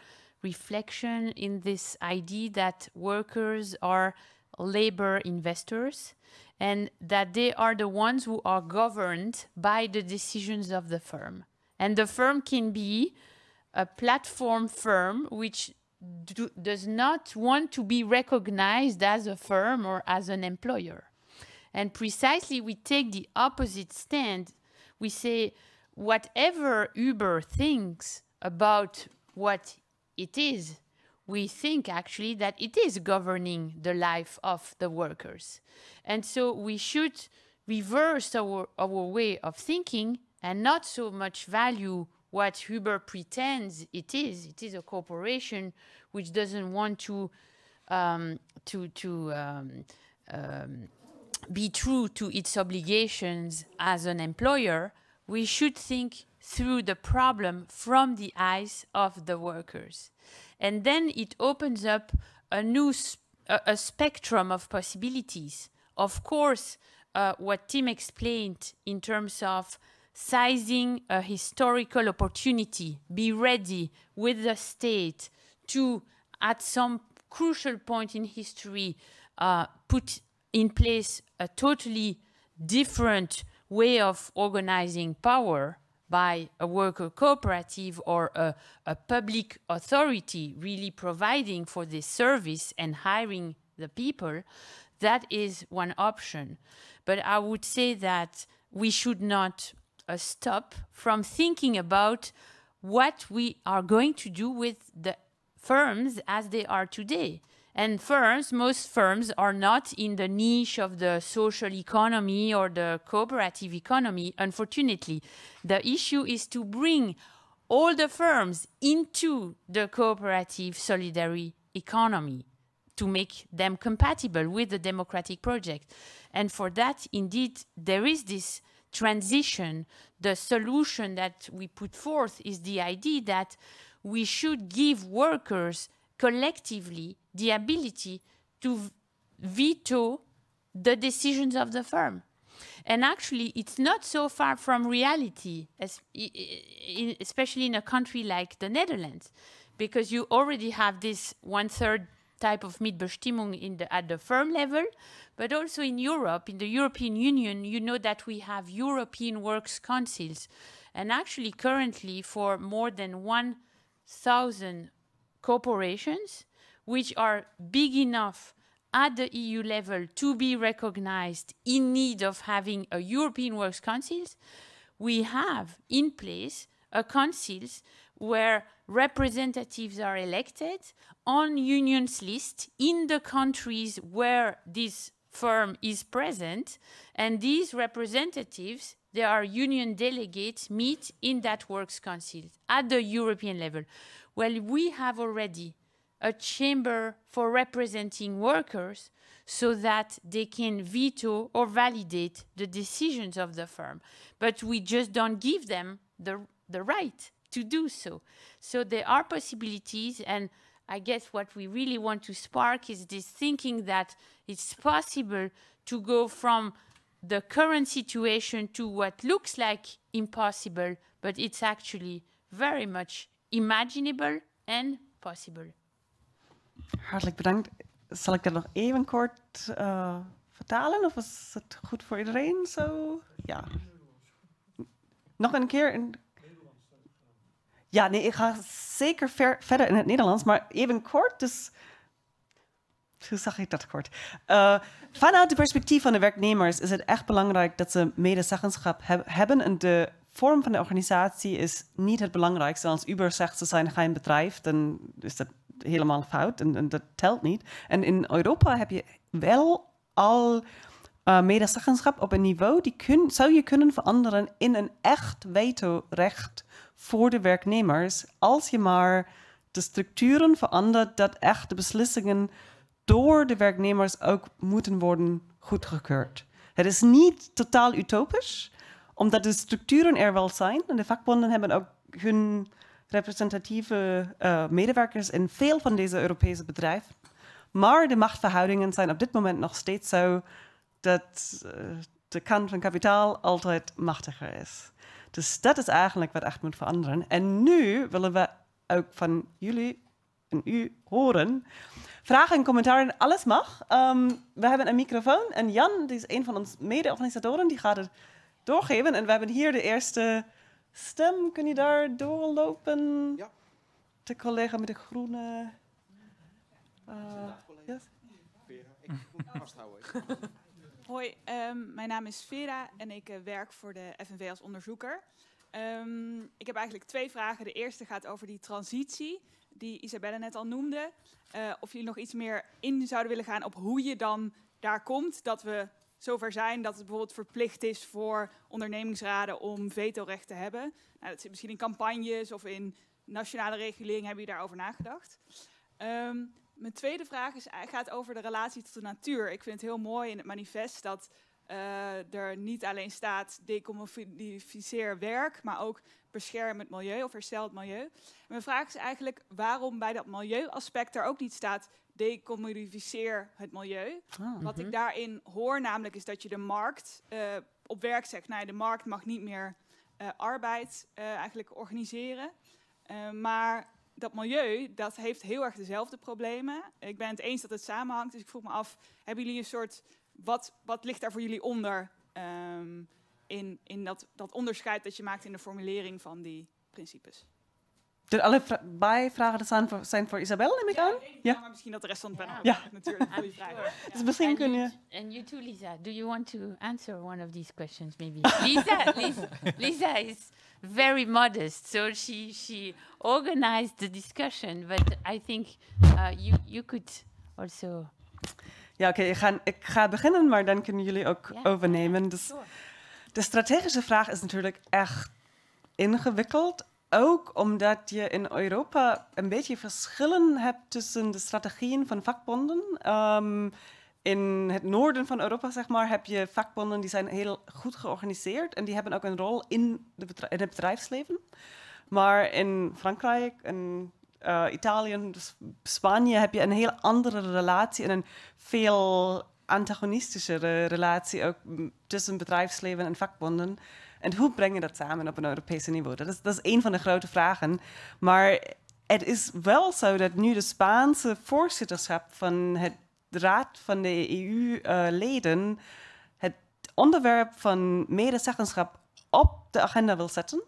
reflection in this idea that workers are labor investors and that they are the ones who are governed by the decisions of the firm. And the firm can be a platform firm which do, does not want to be recognized as a firm or as an employer. And precisely, we take the opposite stand. We say, whatever Uber thinks about what it is, we think actually that it is governing the life of the workers. And so we should reverse our, our way of thinking and not so much value what Huber pretends it is. It is a corporation which doesn't want to um, to to um, um, be true to its obligations as an employer. We should think through the problem from the eyes of the workers, and then it opens up a new sp a, a spectrum of possibilities. Of course, uh, what Tim explained in terms of sizing a historical opportunity, be ready with the state to, at some crucial point in history, uh, put in place a totally different way of organizing power by a worker cooperative or a, a public authority really providing for this service and hiring the people, that is one option. But I would say that we should not stop from thinking about what we are going to do with the firms as they are today. And firms, most firms are not in the niche of the social economy or the cooperative economy, unfortunately. The issue is to bring all the firms into the cooperative solidary economy to make them compatible with the democratic project. And for that, indeed, there is this transition, the solution that we put forth is the idea that we should give workers collectively the ability to veto the decisions of the firm. And actually, it's not so far from reality, especially in a country like the Netherlands, because you already have this one third type of Mitbestimmung in the, at the firm level, but also in Europe, in the European Union, you know that we have European Works Councils. And actually, currently, for more than 1,000 corporations, which are big enough at the EU level to be recognized in need of having a European Works Councils, we have in place a councils where representatives are elected on unions list in the countries where this firm is present and these representatives there are union delegates meet in that works council at the european level well we have already a chamber for representing workers so that they can veto or validate the decisions of the firm but we just don't give them the the right to do so. So there are possibilities, and I guess what we really want to spark is this thinking that it's possible to go from the current situation to what looks like impossible, but it's actually very much imaginable and possible. Hartelijk bedankt. Zal ik dat nog even kort uh, vertalen of is het goed voor iedereen? Zo, so, ja. Nog een keer. Ja, nee, ik ga zeker verder in het Nederlands, maar even kort, dus... Hoe zag ik dat kort? Eh, vanuit de perspectief van de werknemers is het echt belangrijk dat ze medezeggenschap hebben. En de vorm van de organisatie is niet het belangrijkste. Als Uber zegt ze zijn geen bedrijf, dan is dat helemaal fout en dat telt niet. En in Europa heb je wel al uh, eh, medezeggenschap op een niveau die kun, zou je kunnen veranderen in een echt recht voor de werknemers. Als je maar de structuren verandert dat echt de beslissingen door de werknemers ook moeten worden goedgekeurd. Het is niet totaal utopisch, omdat de structuren er wel zijn. En de vakbonden hebben ook hun representatieve eh, medewerkers in veel van deze Europese bedrijven. Maar de machtverhoudingen zijn op dit moment nog steeds zo dat eh, de kant van kapitaal altijd machtiger is. Dus dat is eigenlijk wat echt moet veranderen. En nu willen we ook van jullie en u horen. Vragen en commentaren, alles mag. Ehm, we hebben een microfoon en Jan, die is een van onze mede-organisatoren, die gaat het doorgeven. En we hebben hier de eerste stem. Kun je daar doorlopen? Ja. De collega met de groene. Uh, eh, ja. Ik moet vasthouden. Hoi, ehm, mijn naam is Vera en ik eh, werk voor de FNV als onderzoeker. Ehm, ik heb eigenlijk twee vragen. De eerste gaat over die transitie die Isabelle net al noemde. Eh, of jullie nog iets meer in zouden willen gaan op hoe je dan daar komt dat we zover zijn dat het bijvoorbeeld verplicht is voor ondernemingsraden om vetorecht te hebben. Nou, dat zit misschien in campagnes of in nationale regulering. Heb je daarover nagedacht? Ehm, mijn tweede vraag is, eh, gaat over de relatie tot de natuur. Ik vind het heel mooi in het manifest dat eh, er niet alleen staat decommodificeer werk, maar ook bescherm het milieu of herstel het milieu. mijn vraag is eigenlijk waarom bij dat milieuaspect er ook niet staat decommodificeer het milieu. Ah. Mhm. Wat ik daarin hoor namelijk is dat je de markt eh, op werk zegt, nou, de markt mag niet meer arbeid eigenlijk organiseren. maar dat milieu dat heeft heel erg dezelfde problemen. Ik ben het eens dat het samenhangt, dus ik vroeg me af: hebben jullie een soort. Wat, wat ligt daar voor jullie onder ehm, in, in dat, dat onderscheid dat je maakt in de formulering van die principes? Er alle vra bij zijn voor, zijn voor Isabel, neem ik aan? ja, maar misschien dat de rest van het ja. natuurlijk goede <laughs> vragen. Dus misschien and kun je... En you too, Lisa. Do you want to answer one of these questions, maybe? <laughs> Lisa, Lisa, is very modest, so she, she organized the discussion, but I think uh, you, you could also... Ja, oké, okay, ik, ik, ga, beginnen, maar dan kunnen jullie ook overnemen. Dus de strategische vraag is natuurlijk echt ingewikkeld ook omdat je in Europa een beetje verschillen hebt tussen de strategieën van vakbonden. Ehm, in het noorden van Europa, zeg maar, heb je vakbonden die zijn heel goed georganiseerd en die hebben ook een rol in, de in het bedrijfsleven. Maar in Frankrijk en eh, Italië, dus Spanje, heb je een heel andere relatie en een veel antagonistischere relatie ook tussen bedrijfsleven en vakbonden. En hoe breng je dat samen op een Europese niveau? Dat is, dat is een van de grote vragen. Maar het is wel zo dat nu de Spaanse voorzitterschap van het Raad van de EU-leden eh, het onderwerp van medezeggenschap op de agenda wil zetten.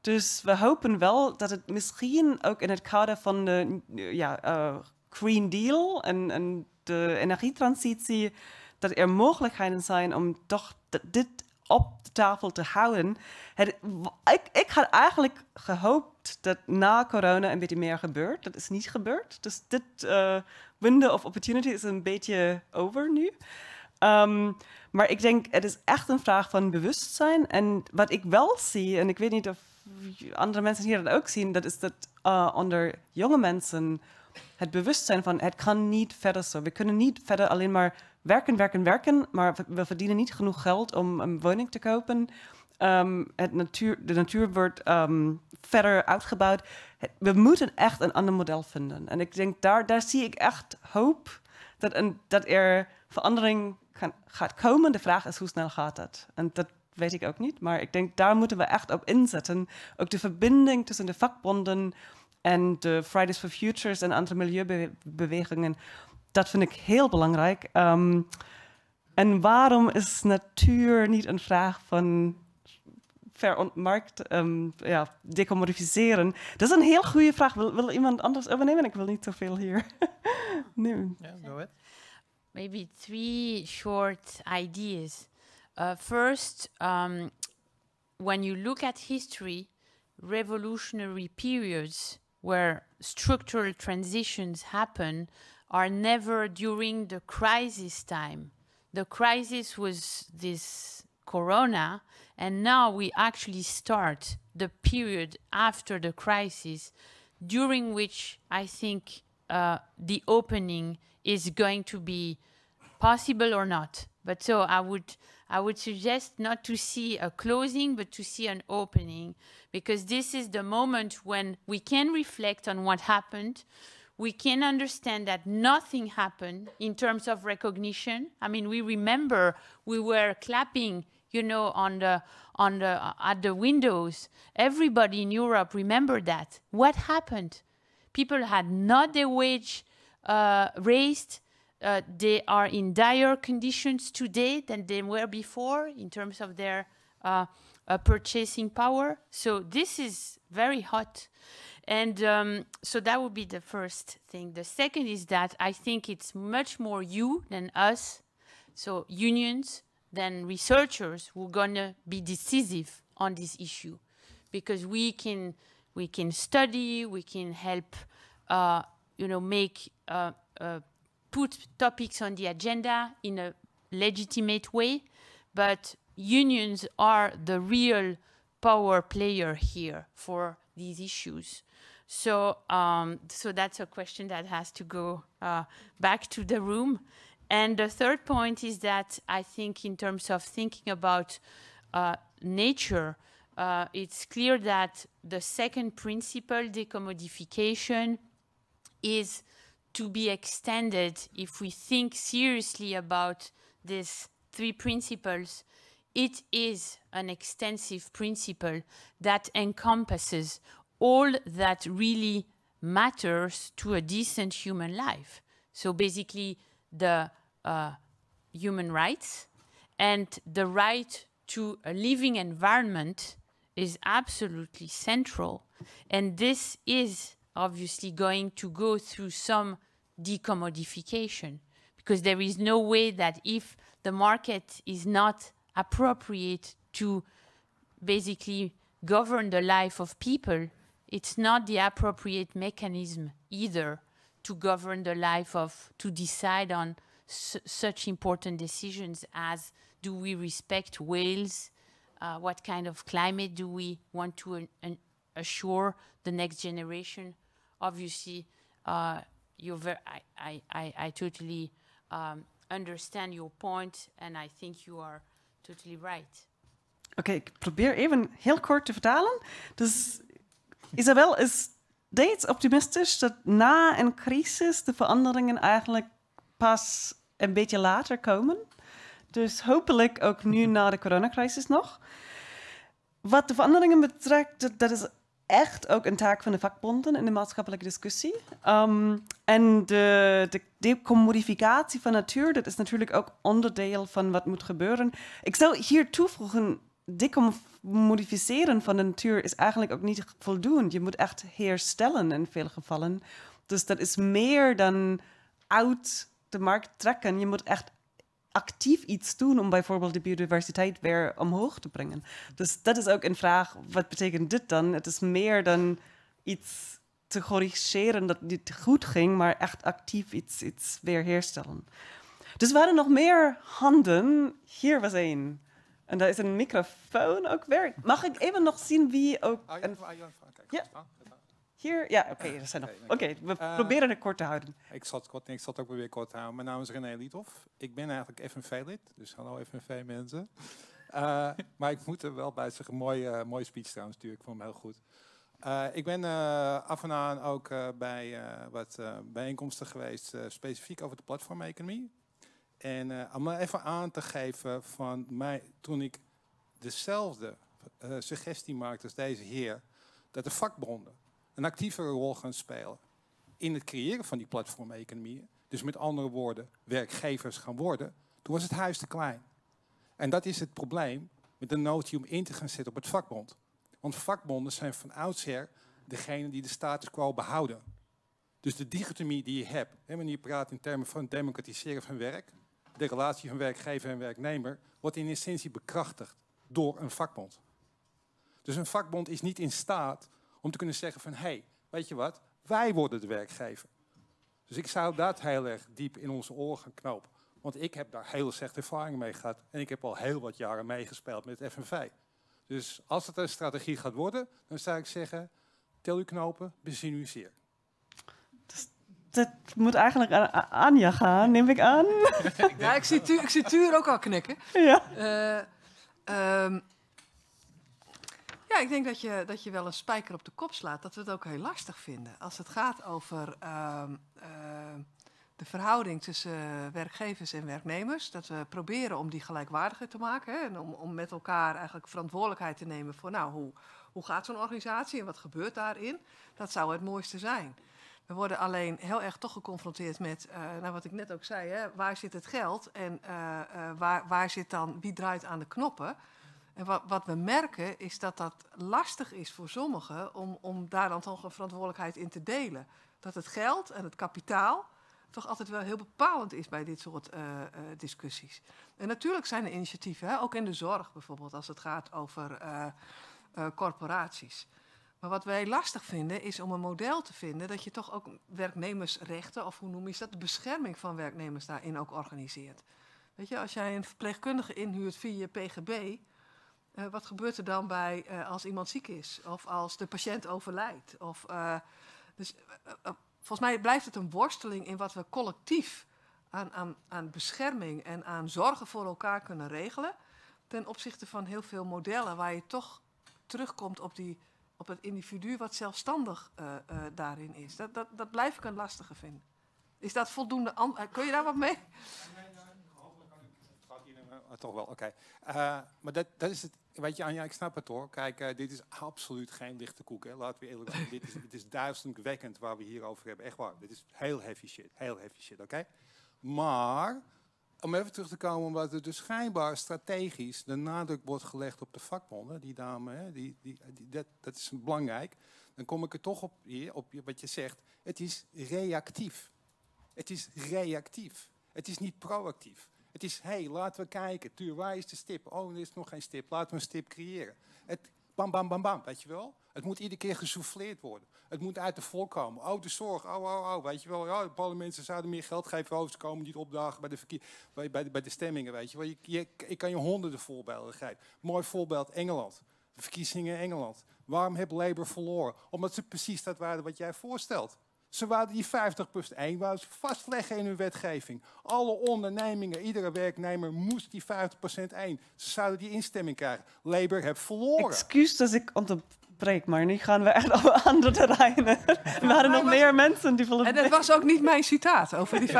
Dus we hopen wel dat het misschien ook in het kader van de ja, eh, Green Deal en, en de energietransitie, dat er mogelijkheden zijn om toch dit op de tafel te houden. Het, ik, ik had eigenlijk gehoopt dat na corona een beetje meer gebeurt. Dat is niet gebeurd. Dus dit eh, window of opportunity is een beetje over nu. Ehm, maar ik denk, het is echt een vraag van bewustzijn. En wat ik wel zie, en ik weet niet of andere mensen hier dat ook zien, dat is dat eh, onder jonge mensen het bewustzijn van het kan niet verder zo. We kunnen niet verder alleen maar werken, werken, werken, maar we verdienen niet genoeg geld om een woning te kopen. Ehm, het natuur, de natuur wordt ehm, verder uitgebouwd. We moeten echt een ander model vinden. En ik denk, daar, daar zie ik echt hoop dat, een, dat er verandering gaat komen. De vraag is, hoe snel gaat dat? En dat weet ik ook niet. Maar ik denk, daar moeten we echt op inzetten. Ook de verbinding tussen de vakbonden en de Fridays for Futures en andere milieubewegingen dat vind ik heel belangrijk. Ehm, en waarom is natuur niet een vraag van verontmarkt, um, ja, decommodificeren? Dat is een heel goede vraag. Wil, wil iemand anders overnemen? Ik wil niet zoveel veel hier. <laughs> Nu. Maybe three short ideas. Uh, first, um, when you look at history, revolutionary periods where structural transitions happen are never during the crisis time. The crisis was this corona, and now we actually start the period after the crisis during which I think uh, the opening is going to be possible or not. But so I would I would suggest not to see a closing, but to see an opening, because this is the moment when we can reflect on what happened, we can understand that nothing happened in terms of recognition. I mean, we remember we were clapping, you know, on the on the at the windows. Everybody in Europe remembered that. What happened? People had not their wage uh, raised. Uh, they are in dire conditions today than they were before in terms of their uh, uh purchasing power. So this is very hot. And um, so that would be the first thing. The second is that I think it's much more you than us, so unions than researchers who are going to be decisive on this issue because we can we can study, we can help, uh, you know, make uh, uh, put topics on the agenda in a legitimate way, but unions are the real power player here for these issues. So, um, so that's a question that has to go uh, back to the room. And the third point is that I think, in terms of thinking about uh, nature, uh, it's clear that the second principle, decommodification, is to be extended if we think seriously about these three principles it is an extensive principle that encompasses all that really matters to a decent human life. So basically, the uh, human rights and the right to a living environment is absolutely central. And this is obviously going to go through some decommodification because there is no way that if the market is not appropriate to basically govern the life of people, it's not the appropriate mechanism either to govern the life of, to decide on such important decisions as do we respect whales? Uh, what kind of climate do we want to assure the next generation? Obviously, uh, you're I, I, I, I totally um, understand your point, and I think you are Totally right. Oké, ik probeer even heel kort te vertalen. Dus Isabel is steeds optimistisch dat na een crisis de veranderingen eigenlijk pas een beetje later komen. Dus hopelijk ook nu na de coronacrisis nog. Wat de veranderingen betreft, dat is echt ook een taak van de vakbonden in de maatschappelijke discussie. Ehm, en de, de decommodificatie van natuur, dat is natuurlijk ook onderdeel van wat moet gebeuren. Ik zou hier toevoegen, decommodificeren van de natuur is eigenlijk ook niet voldoende. Je moet echt herstellen in veel gevallen. Dus dat is meer dan uit de markt trekken. Je moet echt actief iets doen om bijvoorbeeld de biodiversiteit weer omhoog te brengen. Dus dat is ook een vraag, wat betekent dit dan? Het is meer dan iets te corrigeren dat niet goed ging, maar echt actief iets, iets weer herstellen. Dus we hadden nog meer handen. Hier was één. En daar is een microfoon ook werk. Mag ik even nog zien wie ook... Oh, oh, ja, hier? Ja, oké, zijn nog. Oké, we eh, proberen het kort te houden. Ik zat kort, ik zal ook weer kort houden. Mijn naam is René Liethoff. Ik ben eigenlijk FNV-lid, dus hallo FNV-mensen. Eh, <laughs> maar ik moet er wel bij zeggen, mooie, eh, mooie speech trouwens, natuurlijk, ik vond hem heel goed. ik ben af en aan ook bij wat bijeenkomsten geweest, specifiek over de platformeconomie. En om even aan te geven van mij, toen ik dezelfde suggestie maakte als deze heer, dat de vakbonden een actievere rol gaan spelen in het creëren van die platformeconomieën. Dus met andere woorden, werkgevers gaan worden. Toen was het huis te klein. En dat is het probleem met de notie om in te gaan zitten op het vakbond. Want vakbonden zijn van oudsher degene die de status quo behouden. Dus de dichotomie die je hebt, hè, wanneer je praat in termen van democratiseren van werk, de relatie van werkgever en werknemer, wordt in essentie bekrachtigd door een vakbond. Dus een vakbond is niet in staat om te kunnen zeggen van, hé, hey, weet je wat, wij worden de werkgever. Dus ik zou dat heel erg diep in onze oren gaan knopen. Want ik heb daar heel slechte ervaring mee gehad. En ik heb al heel wat jaren meegespeeld met FNV. Dus als het een strategie gaat worden, dan zou ik zeggen: tel u knopen, bezin u zeer. dat dus moet eigenlijk aan Anja gaan, neem ik aan. Ja, ik zie, Tuur, ik ook al knikken. Ja. Eh, ehm, ja, ik denk dat je, dat je wel een spijker op de kop slaat. Dat we het ook heel lastig vinden. Als het gaat over ehm, ehm, de verhouding tussen werkgevers en werknemers. Dat we proberen om die gelijkwaardiger te maken. Hè, en om, om met elkaar eigenlijk verantwoordelijkheid te nemen voor nou, hoe, hoe gaat zo'n organisatie en wat gebeurt daarin. Dat zou het mooiste zijn. We worden alleen heel erg toch geconfronteerd met, eh, nou wat ik net ook zei, hè, waar zit het geld en eh, eh, waar, waar zit dan, wie draait aan de knoppen? En wat, wat, we merken is dat dat lastig is voor sommigen om, om daar dan toch een verantwoordelijkheid in te delen. Dat het geld en het kapitaal toch altijd wel heel bepalend is bij dit soort eh, eh, discussies. En natuurlijk zijn er initiatieven, hè, ook in de zorg bijvoorbeeld, als het gaat over eh, corporaties. Maar wat wij lastig vinden is om een model te vinden dat je toch ook werknemersrechten, of hoe noem je dat, de bescherming van werknemers daarin ook organiseert. Weet je, als jij een verpleegkundige inhuurt via je PGB, eh, wat gebeurt er dan bij eh, als iemand ziek is of als de patiënt overlijdt? Of, eh, dus volgens mij blijft het een worsteling in wat we collectief aan, aan, aan bescherming en aan zorgen voor elkaar kunnen regelen. Ten opzichte van heel veel modellen waar je toch terugkomt op, die, op het individu wat zelfstandig daarin is. Dat, dat, dat blijf ik een lastige vinden. Is dat voldoende? Kun je daar wat mee? maar toch wel, oké. Eh, maar dat, dat is het, weet je Anja, ik snap het hoor. Kijk, eh, dit is absoluut geen lichte koek, hè. Laten we eerlijk zijn. dit is, dit is waar we hier over hebben, echt waar. Dit is heel heavy shit, heel heavy shit, oké. Maar, om even terug te komen, omdat er dus schijnbaar strategisch de nadruk wordt gelegd op de vakbonden, die dame, hè, die, die, die, dat, dat is belangrijk. Dan kom ik er toch op, hier, op wat je zegt. Het is reactief. Het is reactief. Het is niet proactief. Het is, hé, hey, laten we kijken. Tuur, waar is de stip? Oh, er is nog geen stip. Laten we een stip creëren. Het, bam, bam, bam, bam, weet je wel? Het moet iedere keer gesouffleerd worden. Het moet uit de volk komen. Oh, de zorg. Oh, oh, oh. Weet je wel. de parlementen zouden meer geld geven. Oh, ze komen niet opdagen bij de, bij, bij, de, stemmingen. Weet je wel. ik kan je honderden voorbeelden geven. Mooi voorbeeld: Engeland. De verkiezingen in Engeland. Waarom heeft Labour verloren? Omdat ze precies dat waren wat jij voorstelt. Ze waren die 50 plus 1 waren ze vastleggen in hun wetgeving. Alle ondernemingen, iedere werknemer moest die 50 1. Ze zouden die instemming krijgen. Labour heeft verloren. Excuus dat ik maar nu gaan we echt <laughs> op andere terreinen. er waren nog meer mensen die vonden... En het was ook niet mijn citaat over die 50%.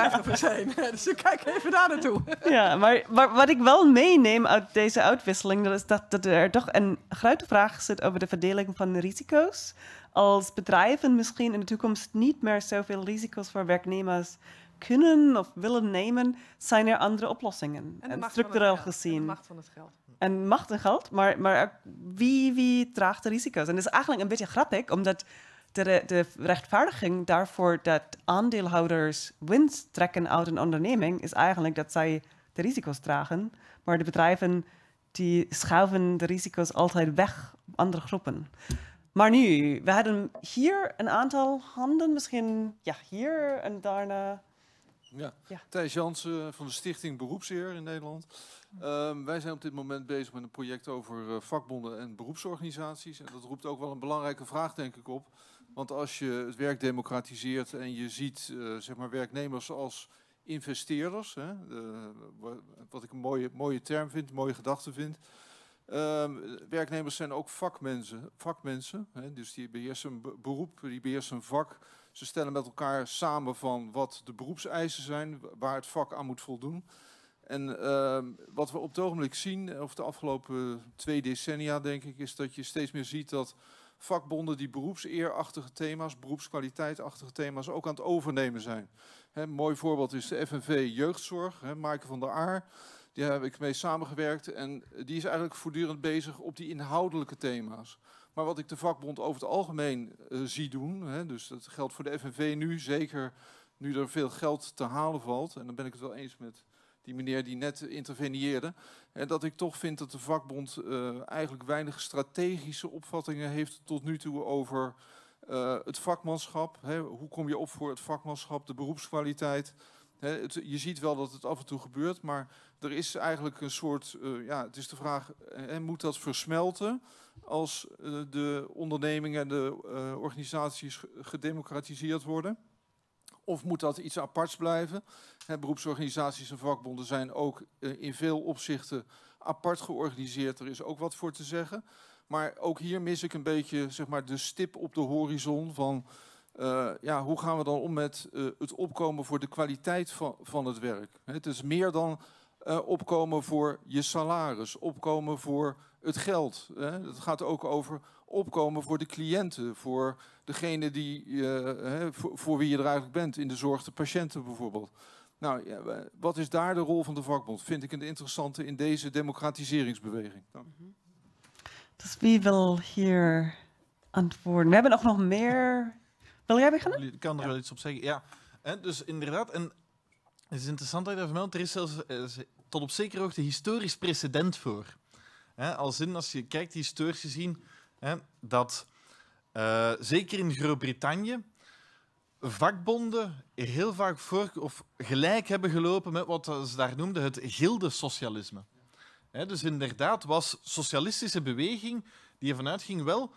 <laughs> dus ik kijk even daar naartoe. ja, maar, maar, wat ik wel meeneem uit deze uitwisseling... dat is dat, er toch een grote vraag zit over de verdeling van risico's. Als bedrijven misschien in de toekomst niet meer zoveel risico's voor werknemers kunnen of willen nemen, zijn er andere oplossingen. En, en structureel gezien. de macht van het geld en macht en geld, maar, maar wie, wie draagt de risico's? En dat is eigenlijk een beetje grappig, omdat de, de rechtvaardiging daarvoor dat aandeelhouders winst trekken uit een onderneming, is eigenlijk dat zij de risico's dragen. Maar de bedrijven die schuiven de risico's altijd weg op andere groepen. Maar nu, we hadden hier een aantal handen, misschien ja, hier en daarna ja. Thijs Jansen eh, van de Stichting Beroepsheer in Nederland. Ehm, wij zijn op dit moment bezig met een project over eh, vakbonden en beroepsorganisaties. En dat roept ook wel een belangrijke vraag, denk ik, op. Want als je het werk democratiseert en je ziet eh, zeg maar werknemers als investeerders, hè, wat ik een mooie, mooie term vind, mooie gedachte vind. Ehm, werknemers zijn ook vakmensen, vakmensen hè, dus die beheersen een beroep, die beheersen een vak. Ze stellen met elkaar samen van wat de beroepseisen zijn, waar het vak aan moet voldoen. En ehm, wat we op het ogenblik zien, eh, of de afgelopen twee decennia denk ik, is dat je steeds meer ziet dat vakbonden die beroepseerachtige thema's, beroepskwaliteitachtige thema's ook aan het overnemen zijn. een mooi voorbeeld is de FNV Jeugdzorg, hè, van der Aar. die heb ik mee samengewerkt en die is eigenlijk voortdurend bezig op die inhoudelijke thema's. Maar wat ik de vakbond over het algemeen eh, zie doen, hè, dus dat geldt voor de FNV nu, zeker nu er veel geld te halen valt. En dan ben ik het wel eens met die meneer die net interveneerde. En dat ik toch vind dat de vakbond eh, eigenlijk weinig strategische opvattingen heeft tot nu toe over eh, het vakmanschap. Hè. Hoe kom je op voor het vakmanschap, de beroepskwaliteit? je ziet wel dat het af en toe gebeurt, maar er is eigenlijk een soort, eh, ja, het is de vraag, eh, moet dat versmelten als eh, de ondernemingen, de organisaties gedemocratiseerd worden? Of moet dat iets aparts blijven? beroepsorganisaties en vakbonden zijn ook in veel opzichten apart georganiseerd. Er is ook wat voor te zeggen. Maar ook hier mis ik een beetje zeg maar, de stip op de horizon van eh, ja, hoe gaan we dan om met eh, het opkomen voor de kwaliteit van, van het werk? Het is meer dan eh, opkomen voor je salaris, opkomen voor het geld. Hè? Het gaat ook over opkomen voor de cliënten, voor degene die, hè, voor, voor, wie je er eigenlijk bent, in de zorg, de patiënten bijvoorbeeld. Nou, ja, wat is daar de rol van de vakbond? Vind ik een interessante in deze democratiseringsbeweging. Dus wie wil hier antwoorden? We hebben nog meer wil jij beginnen? Ik kan er wel iets op zeggen. Ja, dus inderdaad. En het is interessant dat je dat vermeldt. Er is zelfs eh, tot op zekere hoogte historisch precedent voor. als in, als je kijkt, historisch gezien, dat eh, zeker in Groot-Brittannië vakbonden heel vaak voor, of gelijk hebben gelopen met wat ze daar noemden het gildesocialisme. socialisme dus inderdaad was socialistische beweging die ervan uitging wel,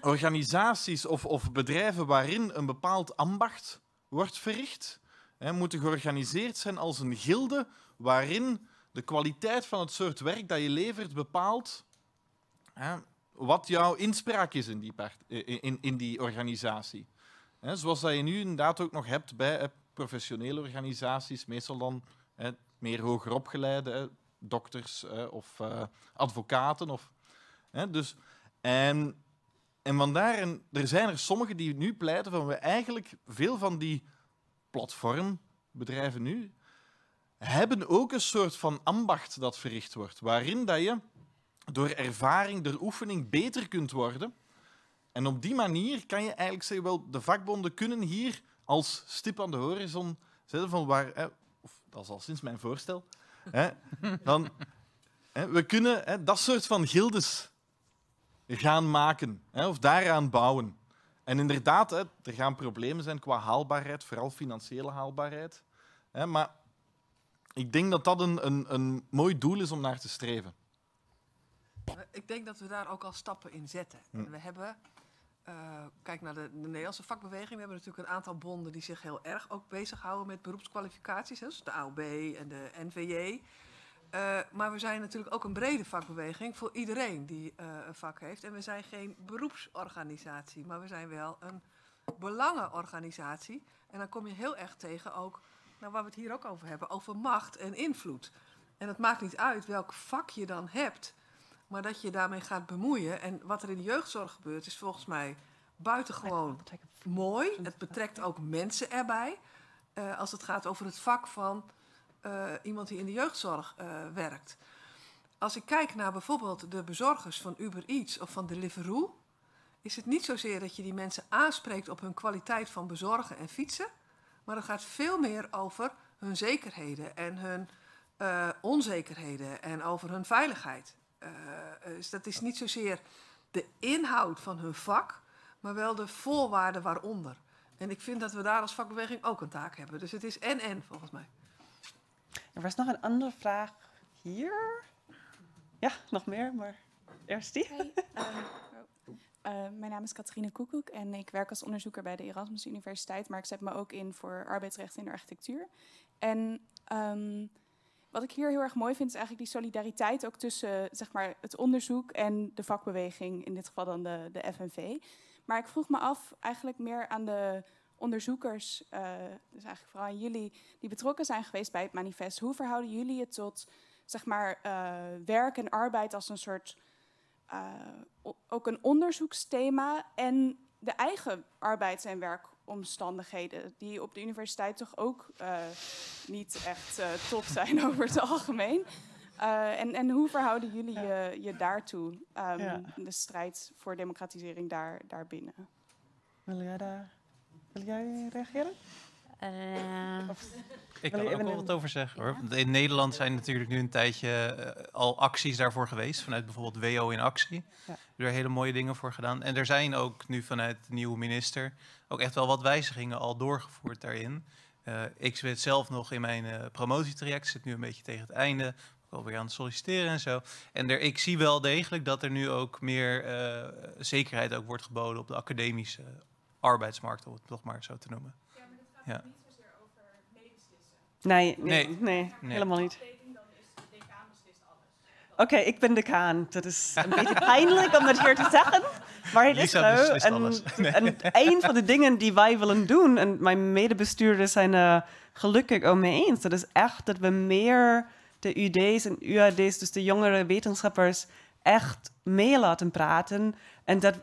organisaties of, of bedrijven waarin een bepaald ambacht wordt verricht, hè, moeten georganiseerd zijn als een gilde waarin de kwaliteit van het soort werk dat je levert bepaalt hè, wat jouw inspraak is in die, in, in die organisatie. Hè, zoals dat je nu inderdaad ook nog hebt bij professionele organisaties, meestal dan meer hoger opgeleide, dokters of eh, advocaten. Of, dus, en en vandaar, en er zijn er sommigen die nu pleiten van we eigenlijk veel van die platformbedrijven nu hebben ook een soort van ambacht dat verricht wordt, waarin dat je door ervaring, door oefening beter kunt worden. En op die manier kan je eigenlijk zeggen, wel, de vakbonden kunnen hier als stip aan de horizon zetten van waar, hè, dat is al sinds mijn voorstel, hè, dan, hè, we kunnen dat soort van gildes gaan maken hè, of daaraan bouwen. En inderdaad, hè, er gaan problemen zijn qua haalbaarheid, vooral financiële haalbaarheid. Hè, maar ik denk dat dat een, een, een mooi doel is om naar te streven. Eh, ik denk dat we daar ook al stappen in zetten. Hm. we hebben, eh, kijk naar de, de, Nederlandse vakbeweging, we hebben natuurlijk een aantal bonden die zich heel erg ook bezighouden met beroepskwalificaties. Hè, dus de AOB en de NVJ. Eh, maar we zijn natuurlijk ook een brede vakbeweging voor iedereen die eh, een vak heeft. En we zijn geen beroepsorganisatie, maar we zijn wel een belangenorganisatie. En dan kom je heel erg tegen ook, naar nou, waar we het hier ook over hebben, over macht en invloed. En het maakt niet uit welk vak je dan hebt, maar dat je daarmee gaat bemoeien. En wat er in de jeugdzorg gebeurt, is volgens mij buitengewoon mooi. Het betrekt ook mensen erbij. Eh, als het gaat over het vak van eh, iemand die in de jeugdzorg eh, werkt. Als ik kijk naar bijvoorbeeld de bezorgers van Uber Eats of van Deliveroo, is het niet zozeer dat je die mensen aanspreekt op hun kwaliteit van bezorgen en fietsen, maar het gaat veel meer over hun zekerheden en hun eh, onzekerheden en over hun veiligheid. dus dat is niet zozeer de inhoud van hun vak, maar wel de voorwaarden waaronder. En ik vind dat we daar als vakbeweging ook een taak hebben. Dus het is en-en volgens mij. Er was nog een andere vraag hier. Ja, nog meer, maar eerst die. Ehm, oh, eh, mijn naam is Catharine Koekoek en ik werk als onderzoeker bij de Erasmus Universiteit, maar ik zet me ook in voor arbeidsrecht in de architectuur. En ehm, wat ik hier heel erg mooi vind, is eigenlijk die solidariteit ook tussen zeg maar, het onderzoek en de vakbeweging, in dit geval dan de, de FNV. Maar ik vroeg me af, eigenlijk meer aan de onderzoekers, eh, dus eigenlijk vooral aan jullie, die betrokken zijn geweest bij het manifest. Hoe verhouden jullie het tot zeg maar, eh, werk en arbeid als een soort eh, ook een onderzoeksthema en de eigen arbeids- en werkomstandigheden, die op de universiteit toch ook niet echt top zijn <laughs> over het algemeen. en, en hoe verhouden jullie je, daartoe, ehm, de strijd voor democratisering daar, daarbinnen? Wil jij reageren? Eh, ik kan er ook wel wat over zeggen hoor. in Nederland zijn natuurlijk nu een tijdje eh, al acties daarvoor geweest. Vanuit bijvoorbeeld WO in actie. Ja. Er hele mooie dingen voor gedaan. En er zijn ook nu vanuit de nieuwe minister ook echt wel wat wijzigingen al doorgevoerd daarin. Eh, ik zit zelf nog in mijn promotietraject, zit nu een beetje tegen het einde. weer aan het solliciteren en zo. En er, ik zie wel degelijk dat er nu ook meer zekerheid ook wordt geboden op de academische arbeidsmarkt, om het toch maar zo te noemen. Ja, maar het gaat niet zozeer over meebeslissen. Nee, nee, nee, nee, helemaal niet. Oké, ik ben de kaan. Dat is een beetje pijnlijk om dat hier te zeggen. Maar het is zo. En, en, een van de dingen die wij willen doen, en mijn medebestuurders zijn er eh, gelukkig om mee eens, dat is echt dat we meer de UD's en UAD's, dus de jongere wetenschappers, echt mee laten praten. En dat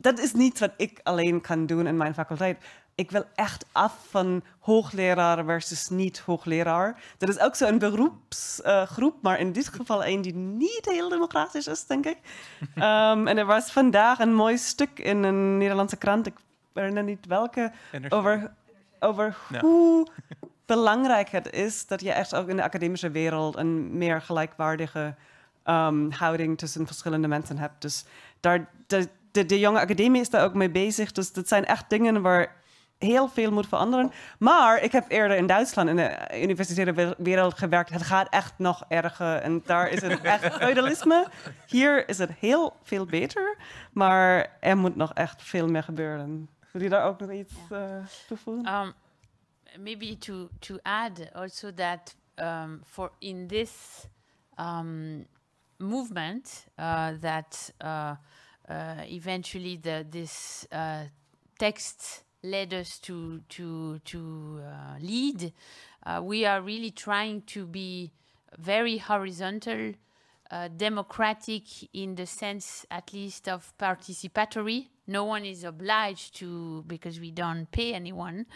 dat is niets wat ik alleen kan doen in mijn faculteit. Ik wil echt af van hoogleraar versus niet-hoogleraar. Dat is ook zo'n beroepsgroep, maar in dit geval één die niet heel democratisch is, denk ik. <laughs> Ehm, en er was vandaag een mooi stuk in een Nederlandse krant, ik herinner niet welke, over, over hoe belangrijk het is dat je echt ook in de academische wereld een meer gelijkwaardige ehm, houding tussen verschillende mensen hebt. Dus daar de, de jonge academie is daar ook mee bezig. Dus dat zijn echt dingen waar heel veel moet veranderen. Maar ik heb eerder in Duitsland in de universitaire wereld gewerkt. Het gaat echt nog erger. En daar is het echt <laughs> feudalisme. Hier is het heel veel beter. Maar er moet nog echt veel meer gebeuren. Wil je daar ook nog iets uh, toevoegen? Um, maybe to, to add also that um, for in this um, movement uh, that... Uh, Uh, eventually, the, this uh, text led us to to to uh, lead. we are really trying to be very horizontal, democratic in the sense, at least, of participatory no one is obliged to because we don't pay anyone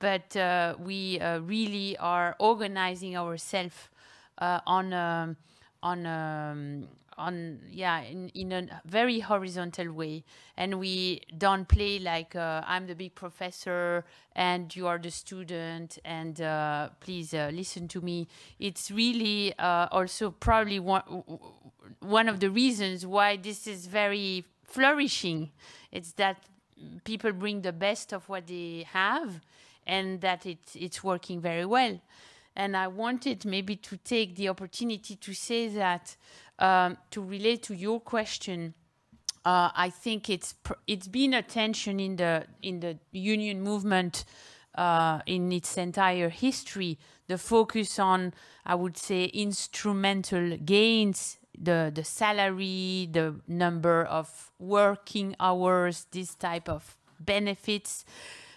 but uh, we uh, really are organizing ourselves uh, on a, um, on a, um, on yeah in, in a very horizontal way and we don't play like uh, i'm the big professor and you are the student and uh, please uh, listen to me it's really uh, also probably one, one of the reasons why this is very flourishing it's that people bring the best of what they have and that it, it's working very well and I wanted maybe to take the opportunity to say that um, to relate to your question, uh, I think it's it's been a tension in the in the union movement uh, in its entire history. The focus on, I would say, instrumental gains, the the salary, the number of working hours, this type of benefits,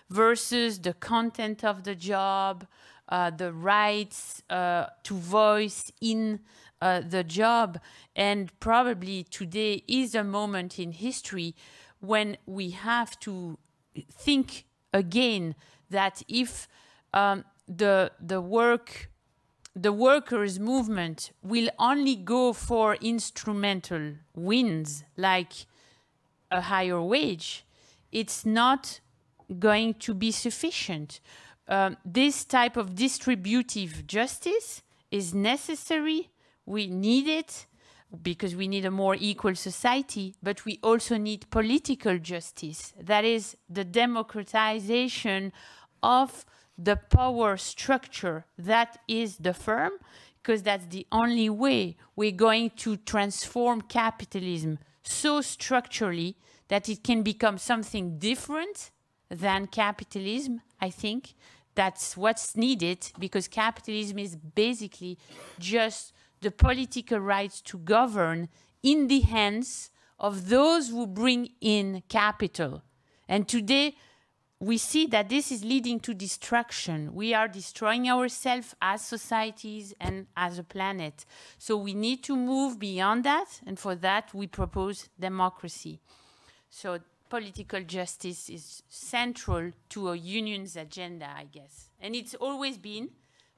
versus the content of the job, uh, the rights uh, to voice in uh, the job. And probably today is a moment in history when we have to think again that if um, the the work the workers movement will only go for instrumental wins like a higher wage it's not going to be sufficient um, this type of distributive justice is necessary we need it because we need a more equal society, but we also need political justice. That is the democratization of the power structure that is the firm, because that's the only way we're going to transform capitalism so structurally that it can become something different than capitalism, I think. That's what's needed because capitalism is basically just the political right to govern in the hands of those who bring in capital. And today, we see that this is leading to destruction. We are destroying ourselves as societies and as a planet. So we need to move beyond that, and for that, we propose democracy. So political justice is central to a union's agenda, I guess. And it's always been,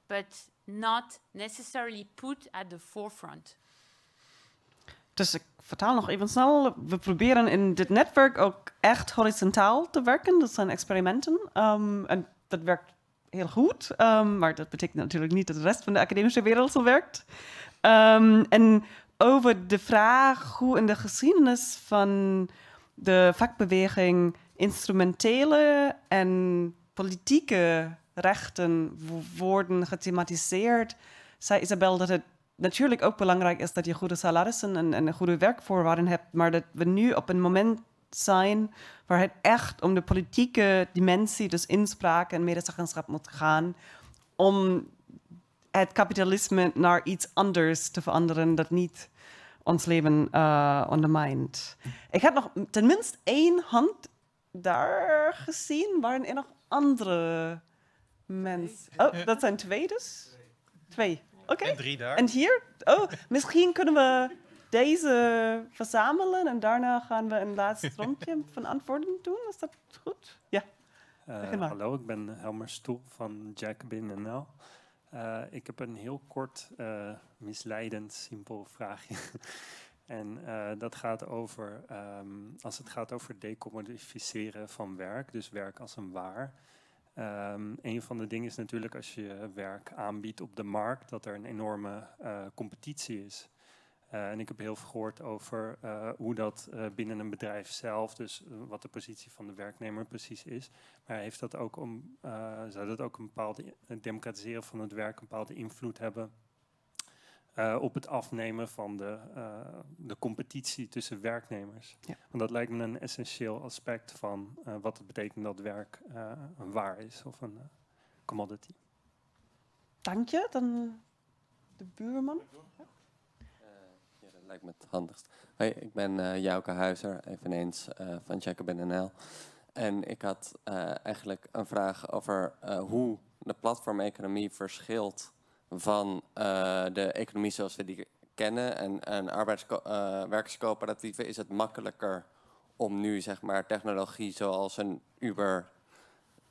but not necessarily put at the forefront. Dus ik vertaal nog even snel. We proberen in dit netwerk ook echt horizontaal te werken. Dat zijn experimenten. Ehm, en dat werkt heel goed. Ehm, maar dat betekent natuurlijk niet dat de rest van de academische wereld zo werkt. Ehm, en over de vraag hoe in de geschiedenis van de vakbeweging instrumentele en politieke rechten worden gethematiseerd, zei Isabel dat het natuurlijk ook belangrijk is dat je goede salarissen en, en goede werkvoorwaarden hebt, maar dat we nu op een moment zijn waar het echt om de politieke dimensie, dus inspraak en medezeggenschap moet gaan, om het kapitalisme naar iets anders te veranderen dat niet ons leven uh, ondermijnt. Ik heb nog tenminste één hand daar gezien, waarin er nog andere mensen. Oh, dat zijn twee dus? Twee. Oké. En drie daar. En hier? Oh, misschien kunnen we deze verzamelen en daarna gaan we een laatste <laughs> rondje van antwoorden doen. Is dat goed? Ja. Eh, hallo, ik ben Helmer Stoel van Jacobin NL. Eh, ik heb een heel kort, eh, misleidend, simpel vraagje. <laughs> en dat gaat over, ehm, als het gaat over decommodificeren van werk, dus werk als een waar, Ehm, een van de dingen is natuurlijk als je werk aanbiedt op de markt, dat er een enorme eh, competitie is. Eh, en ik heb heel veel gehoord over eh, hoe dat binnen een bedrijf zelf, dus wat de positie van de werknemer precies is. Maar heeft dat ook om, zou dat ook een bepaalde democratiseren van het werk een bepaalde invloed hebben eh, op het afnemen van de, eh, de competitie tussen werknemers. Want dat lijkt me een essentieel aspect van eh, wat het betekent dat werk een waar is of een commodity. Dank je. Dan de buurman. dat lijkt me het handigst. ik ben Jouke Huizer, eveneens van Jacobin NL. En ik had eigenlijk een vraag over hoe de platformeconomie verschilt van eh, de economie zoals we die kennen en, en eh, is het makkelijker om nu zeg maar, technologie zoals een Uber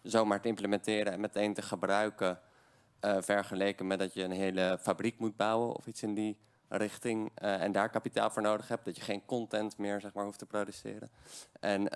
zomaar te implementeren en meteen te gebruiken, eh, vergeleken met dat je een hele fabriek moet bouwen of iets in die richting en daar kapitaal voor nodig hebt, dat je geen content meer zeg maar, hoeft te produceren. En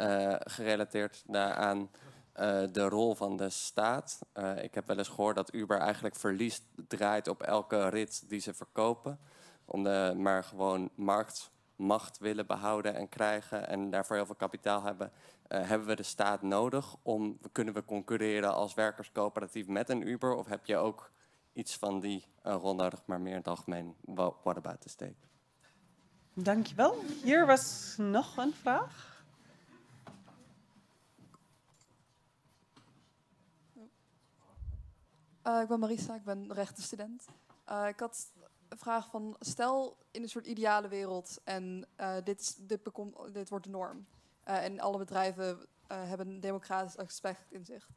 gerelateerd daaraan eh, de rol van de staat. Eh, ik heb wel eens gehoord dat Uber eigenlijk verlies draait op elke rit die ze verkopen. Om de, maar gewoon marktmacht willen behouden en krijgen en daarvoor heel veel kapitaal hebben. Eh, hebben we de staat nodig? Om, kunnen we concurreren als werkerscoöperatief met een Uber? Of heb je ook iets van die rol nodig, maar meer in het algemeen? What about the state? Dankjewel. Hier was nog een vraag. Eh, ik ben Marisa, ik ben rechtenstudent. Eh, ik had een vraag van, stel in een soort ideale wereld en eh, dit, dit, wordt de norm. en alle bedrijven hebben een democratisch aspect in zich.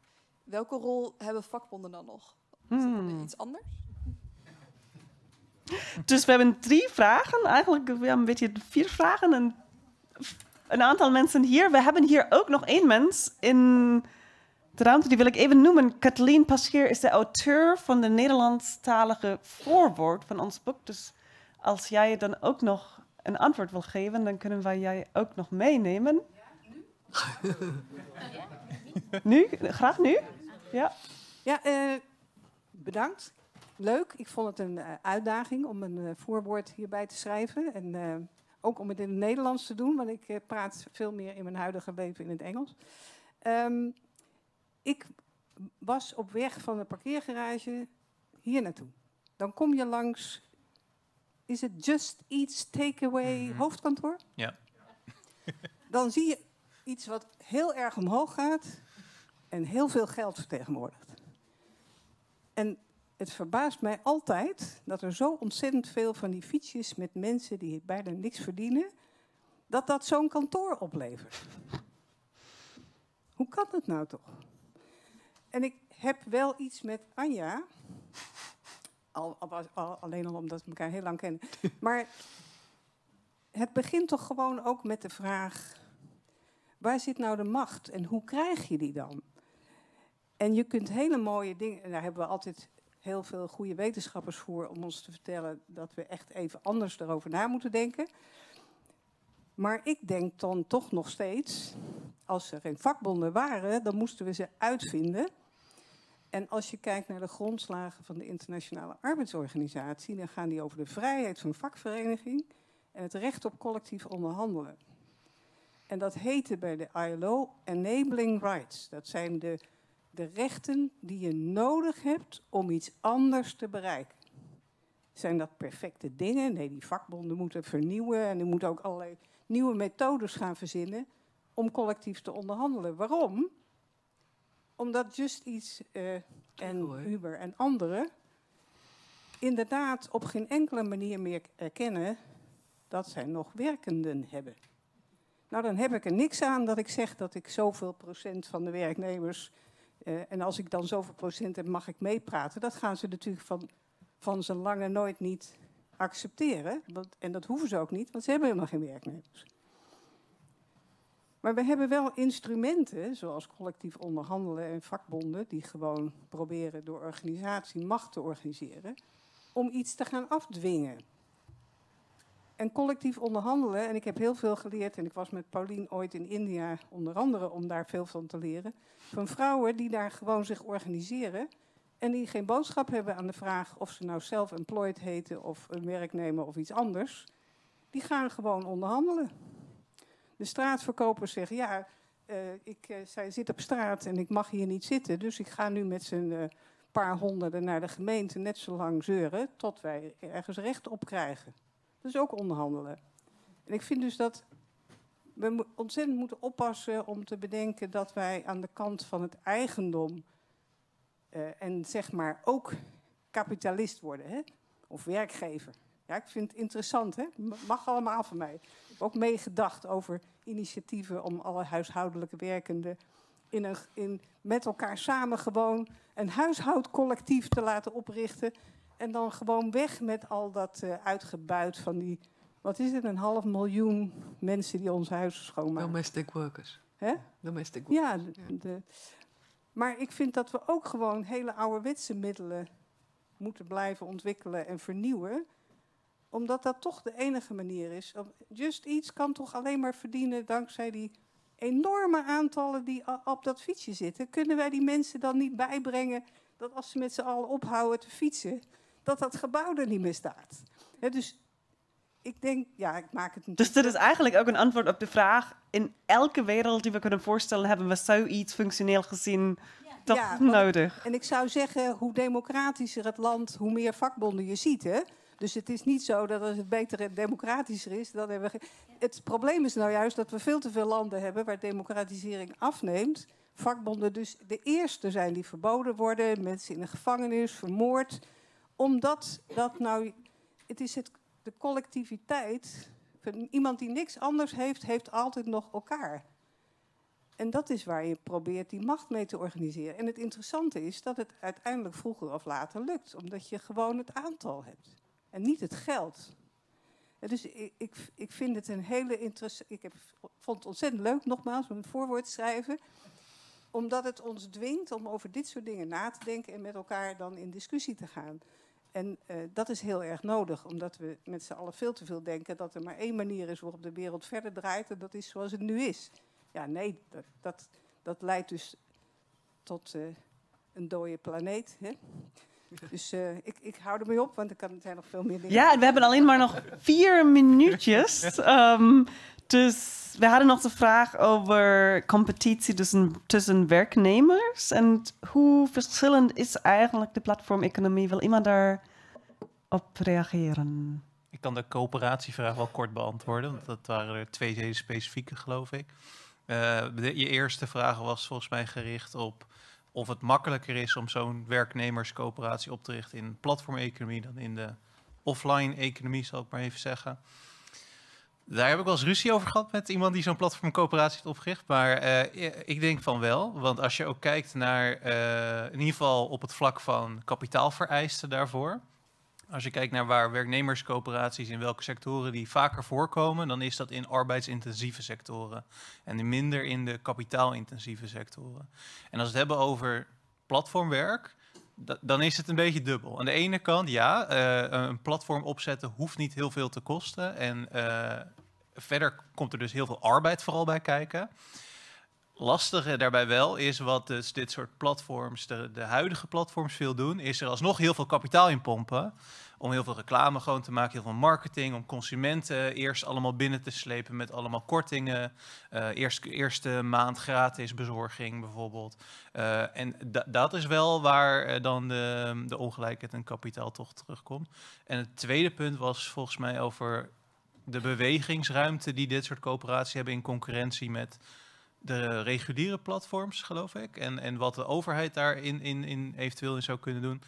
Welke rol hebben vakbonden dan nog? Is dat hmm. iets anders? <laughs> Dus we hebben drie vragen. Eigenlijk we hebben een beetje vier vragen. En een aantal mensen hier. We hebben hier ook nog één mens in ruimte, die wil ik even noemen. Kathleen Pascheer is de auteur van de Nederlandstalige voorwoord van ons boek. Dus als jij dan ook nog een antwoord wil geven, dan kunnen wij jij ook nog meenemen. <laughs> Ja, nu? nu? Graag nu? Ja, ja eh, bedankt. Leuk. Ik vond het een eh, uitdaging om een eh, voorwoord hierbij te schrijven. En ook om het in het Nederlands te doen, want ik praat veel meer in mijn huidige leven in het Engels. Um, ik was op weg van de parkeergarage hier naartoe. Dan kom je langs, is het Just iets Takeaway mhm. hoofdkantoor? Ja. <laughs> Dan zie je iets wat heel erg omhoog gaat en heel veel geld vertegenwoordigt. En het verbaast mij altijd dat er zo ontzettend veel van die fietsjes met mensen die bijna niks verdienen, dat dat zo'n kantoor oplevert. Hoe kan dat nou toch? En ik heb wel iets met Anja. Al, al, alleen al omdat we elkaar heel lang kennen. <laughs> Maar het begint toch gewoon ook met de vraag: waar zit nou de macht en hoe krijg je die dan? En je kunt hele mooie dingen, en daar hebben we altijd heel veel goede wetenschappers voor om ons te vertellen dat we echt even anders erover na moeten denken. Maar ik denk dan toch nog steeds, als er geen vakbonden waren, dan moesten we ze uitvinden. En als je kijkt naar de grondslagen van de Internationale Arbeidsorganisatie, dan gaan die over de vrijheid van vakvereniging en het recht op collectief onderhandelen. En dat heette bij de ILO enabling rights. Dat zijn de, de rechten die je nodig hebt om iets anders te bereiken. Zijn dat perfecte dingen? Nee, die vakbonden moeten vernieuwen en die moeten ook allerlei nieuwe methodes gaan verzinnen om collectief te onderhandelen. Waarom? Omdat Just iets eh, en Uber en anderen inderdaad op geen enkele manier meer erkennen dat zij nog werkenden hebben. Nou, dan heb ik er niks aan dat ik zeg dat ik zoveel procent van de werknemers. Uh, en als ik dan zoveel procent heb, mag ik meepraten. Dat gaan ze natuurlijk van, van zijn lange nooit niet accepteren. Want, en dat hoeven ze ook niet, want ze hebben helemaal geen werknemers. Maar we hebben wel instrumenten, zoals collectief onderhandelen en vakbonden, die gewoon proberen door organisatie macht te organiseren, om iets te gaan afdwingen. En collectief onderhandelen, en ik heb heel veel geleerd, en ik was met Paulien ooit in India, onder andere om daar veel van te leren, van vrouwen die daar gewoon zich organiseren en die geen boodschap hebben aan de vraag of ze nou zelf employed heten of een werknemer of iets anders. Die gaan gewoon onderhandelen de straatverkopers zeggen: Ja, eh, ik eh, zij zit op straat en ik mag hier niet zitten. Dus ik ga nu met z'n eh, paar honderden naar de gemeente net zo lang zeuren tot wij ergens recht op krijgen. Dat is ook onderhandelen. En ik vind dus dat we ontzettend moeten oppassen om te bedenken dat wij aan de kant van het eigendom en zeg maar ook kapitalist worden, hè? of werkgever ik vind het interessant, hè? Mag allemaal van mij. Ik heb ook meegedacht over initiatieven om alle huishoudelijke werkenden in een, in, met elkaar samen gewoon een huishoudcollectief te laten oprichten. En dan gewoon weg met al dat uh, uitgebuit van die, wat is het, een half miljoen mensen die ons huizen schoonmaken. Domestic workers. Hè? Domestic workers. Ja, maar ik vind dat we ook gewoon hele ouderwetse middelen moeten blijven ontwikkelen en vernieuwen omdat dat toch de enige manier is. Just iets kan toch alleen maar verdienen dankzij die enorme aantallen die op dat fietsje zitten. Kunnen wij die mensen dan niet bijbrengen dat als ze met z'n allen ophouden te fietsen, dat dat gebouw er niet meer staat? dus ik denk, ja, ik maak het niet. Dus dat is eigenlijk ook een antwoord op de vraag: in elke wereld die we kunnen voorstellen, hebben we zoiets functioneel gezien toch ja, nodig? En ik zou zeggen: hoe democratischer het land, hoe meer vakbonden je ziet. Hè? Dus het is niet zo dat als het beter en democratischer is, dan hebben we. Het probleem is nou juist dat we veel te veel landen hebben waar democratisering afneemt. Vakbonden dus de eerste zijn die verboden worden, mensen in de gevangenis, vermoord. Omdat dat nou. Het is het, de collectiviteit. Iemand die niks anders heeft, heeft altijd nog elkaar. En dat is waar je probeert die macht mee te organiseren. En het interessante is dat het uiteindelijk vroeger of later lukt, omdat je gewoon het aantal hebt en niet het geld. dus ik, ik, ik, vind het een hele interessante. Ik heb, vond het ontzettend leuk, nogmaals, om een voorwoord schrijven. Omdat het ons dwingt om over dit soort dingen na te denken en met elkaar dan in discussie te gaan. En eh, dat is heel erg nodig, omdat we met z'n allen veel te veel denken dat er maar één manier is waarop de wereld verder draait en dat is zoals het nu is. Ja, nee, dat, dat, dat leidt dus tot eh, een dode planeet. Hè? Dus eh, ik, ik hou mee op, want er zijn nog veel meer dingen. Ja, we hebben alleen maar nog vier minuutjes. Ehm, dus we hadden nog de vraag over competitie tussen, tussen werknemers. En hoe verschillend is eigenlijk de platformeconomie? Wil iemand daar op reageren? Ik kan de coöperatievraag wel kort beantwoorden, want dat waren er twee hele specifieke, geloof ik. Eh, je eerste vraag was volgens mij gericht op of het makkelijker is om zo'n werknemerscoöperatie op te richten in platformeconomie dan in de offline-economie, zal ik maar even zeggen. Daar heb ik wel eens ruzie over gehad met iemand die zo'n platformcoöperatie heeft opgericht. Maar eh, ik denk van wel. Want als je ook kijkt naar, eh, in ieder geval op het vlak van kapitaalvereisten daarvoor. Als je kijkt naar waar werknemerscoöperaties in welke sectoren die vaker voorkomen, dan is dat in arbeidsintensieve sectoren en minder in de kapitaalintensieve sectoren. En als we het hebben over platformwerk, dan is het een beetje dubbel. Aan de ene kant, ja, eh, een platform opzetten hoeft niet heel veel te kosten en eh, verder komt er dus heel veel arbeid vooral bij kijken lastige daarbij wel is, wat dus dit soort platforms, de, de, huidige platforms veel doen, is er alsnog heel veel kapitaal in pompen. Om heel veel reclame gewoon te maken, heel veel marketing, om consumenten eerst allemaal binnen te slepen met allemaal kortingen. Uh, eerst, eerste maand gratis bezorging bijvoorbeeld. Eh, en dat is wel waar eh, dan de, de ongelijkheid en kapitaal toch terugkomt. En het tweede punt was volgens mij over de bewegingsruimte die dit soort coöperaties hebben in concurrentie met de reguliere platforms, geloof ik. En, en wat de overheid daar in, in, in eventueel in zou kunnen doen.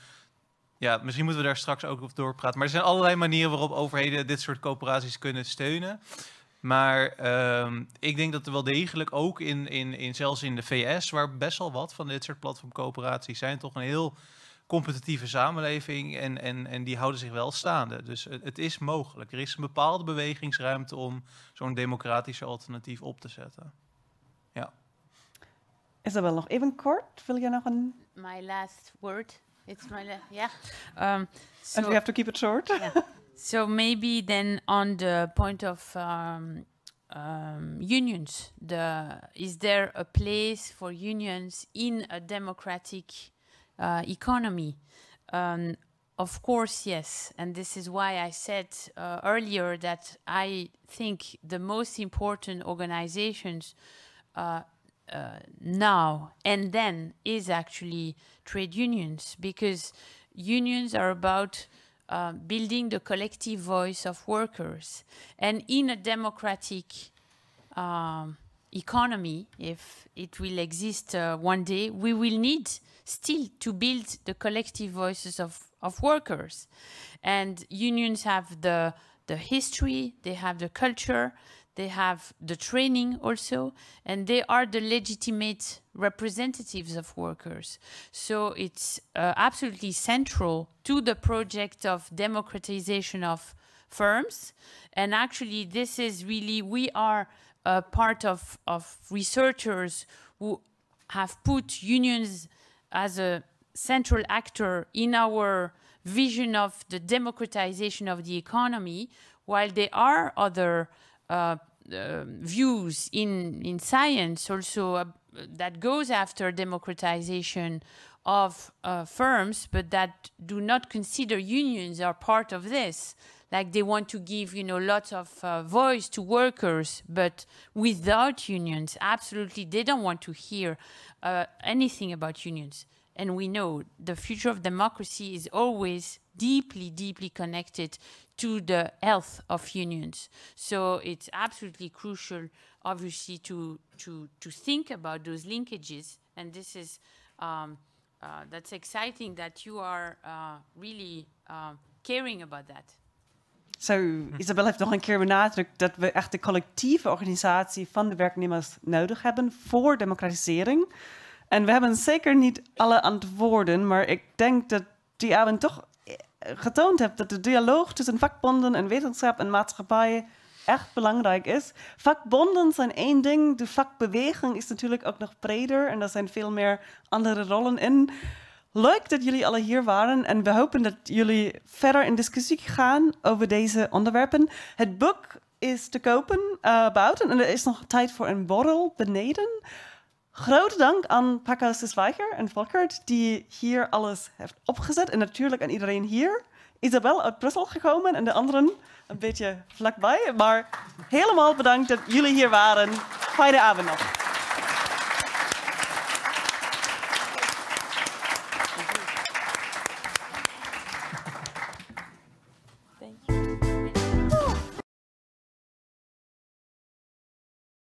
Ja, misschien moeten we daar straks ook over doorpraten. Maar er zijn allerlei manieren waarop overheden dit soort coöperaties kunnen steunen. Maar ehm, ik denk dat er wel degelijk ook in, in, in, zelfs in de VS, waar best wel wat van dit soort platformcoöperaties zijn, toch een heel competitieve samenleving en, en, en die houden zich wel staande. Dus het, het is mogelijk. Er is een bepaalde bewegingsruimte om zo'n democratische alternatief op te zetten. Isabel, nog even kort. Wil je nog een... My last word. It's my last... Yeah. Um, so and we have to keep it short. <laughs> yeah. So maybe then on the point of um, um, unions, the is there a place for unions in a democratic uh, economy? Um, of course, yes, and this is why I said uh, earlier that I think the most important organizations uh, now and then is actually trade unions because unions are about uh, building the collective voice of workers. And in a democratic um, economy, if it will exist uh, one day, we will need still to build the collective voices of, of workers. And unions have the, the history, they have the culture, they have the training also, and they are the legitimate representatives of workers. So it's uh, absolutely central to the project of democratization of firms. And actually, this is really, we are a part of, of researchers who have put unions as a central actor in our vision of the democratization of the economy, while there are other uh, uh, views in in science also uh, that goes after democratization of uh, firms, but that do not consider unions are part of this like they want to give you know lots of uh, voice to workers but without unions absolutely they don't want to hear uh, anything about unions and we know the future of democracy is always deeply deeply connected to the health of unions. So it's absolutely crucial, obviously, to to to think about those linkages. And this is um, uh, that's exciting that you are uh, really uh, caring about that. so, hm. Isabel heeft nog een keer benadrukt dat we echt de collectieve organisatie van de werknemers nodig hebben voor democratisering. En we hebben zeker niet alle antwoorden, maar ik denk dat die avond toch getoond hebt dat de dialoog tussen vakbonden en wetenschap en maatschappij echt belangrijk is. Vakbonden zijn één ding, de vakbeweging is natuurlijk ook nog breder en daar zijn veel meer andere rollen in. Leuk dat jullie alle hier waren en we hopen dat jullie verder in discussie gaan over deze onderwerpen. Het boek is te kopen uh, eh, buiten en er is nog tijd voor een borrel beneden. Grote dank aan de Zwijger en Volkert, die hier alles heeft opgezet. En natuurlijk aan iedereen hier. Isabel uit Brussel gekomen en de anderen een beetje vlakbij. Maar helemaal bedankt dat jullie hier waren. Fijne avond nog.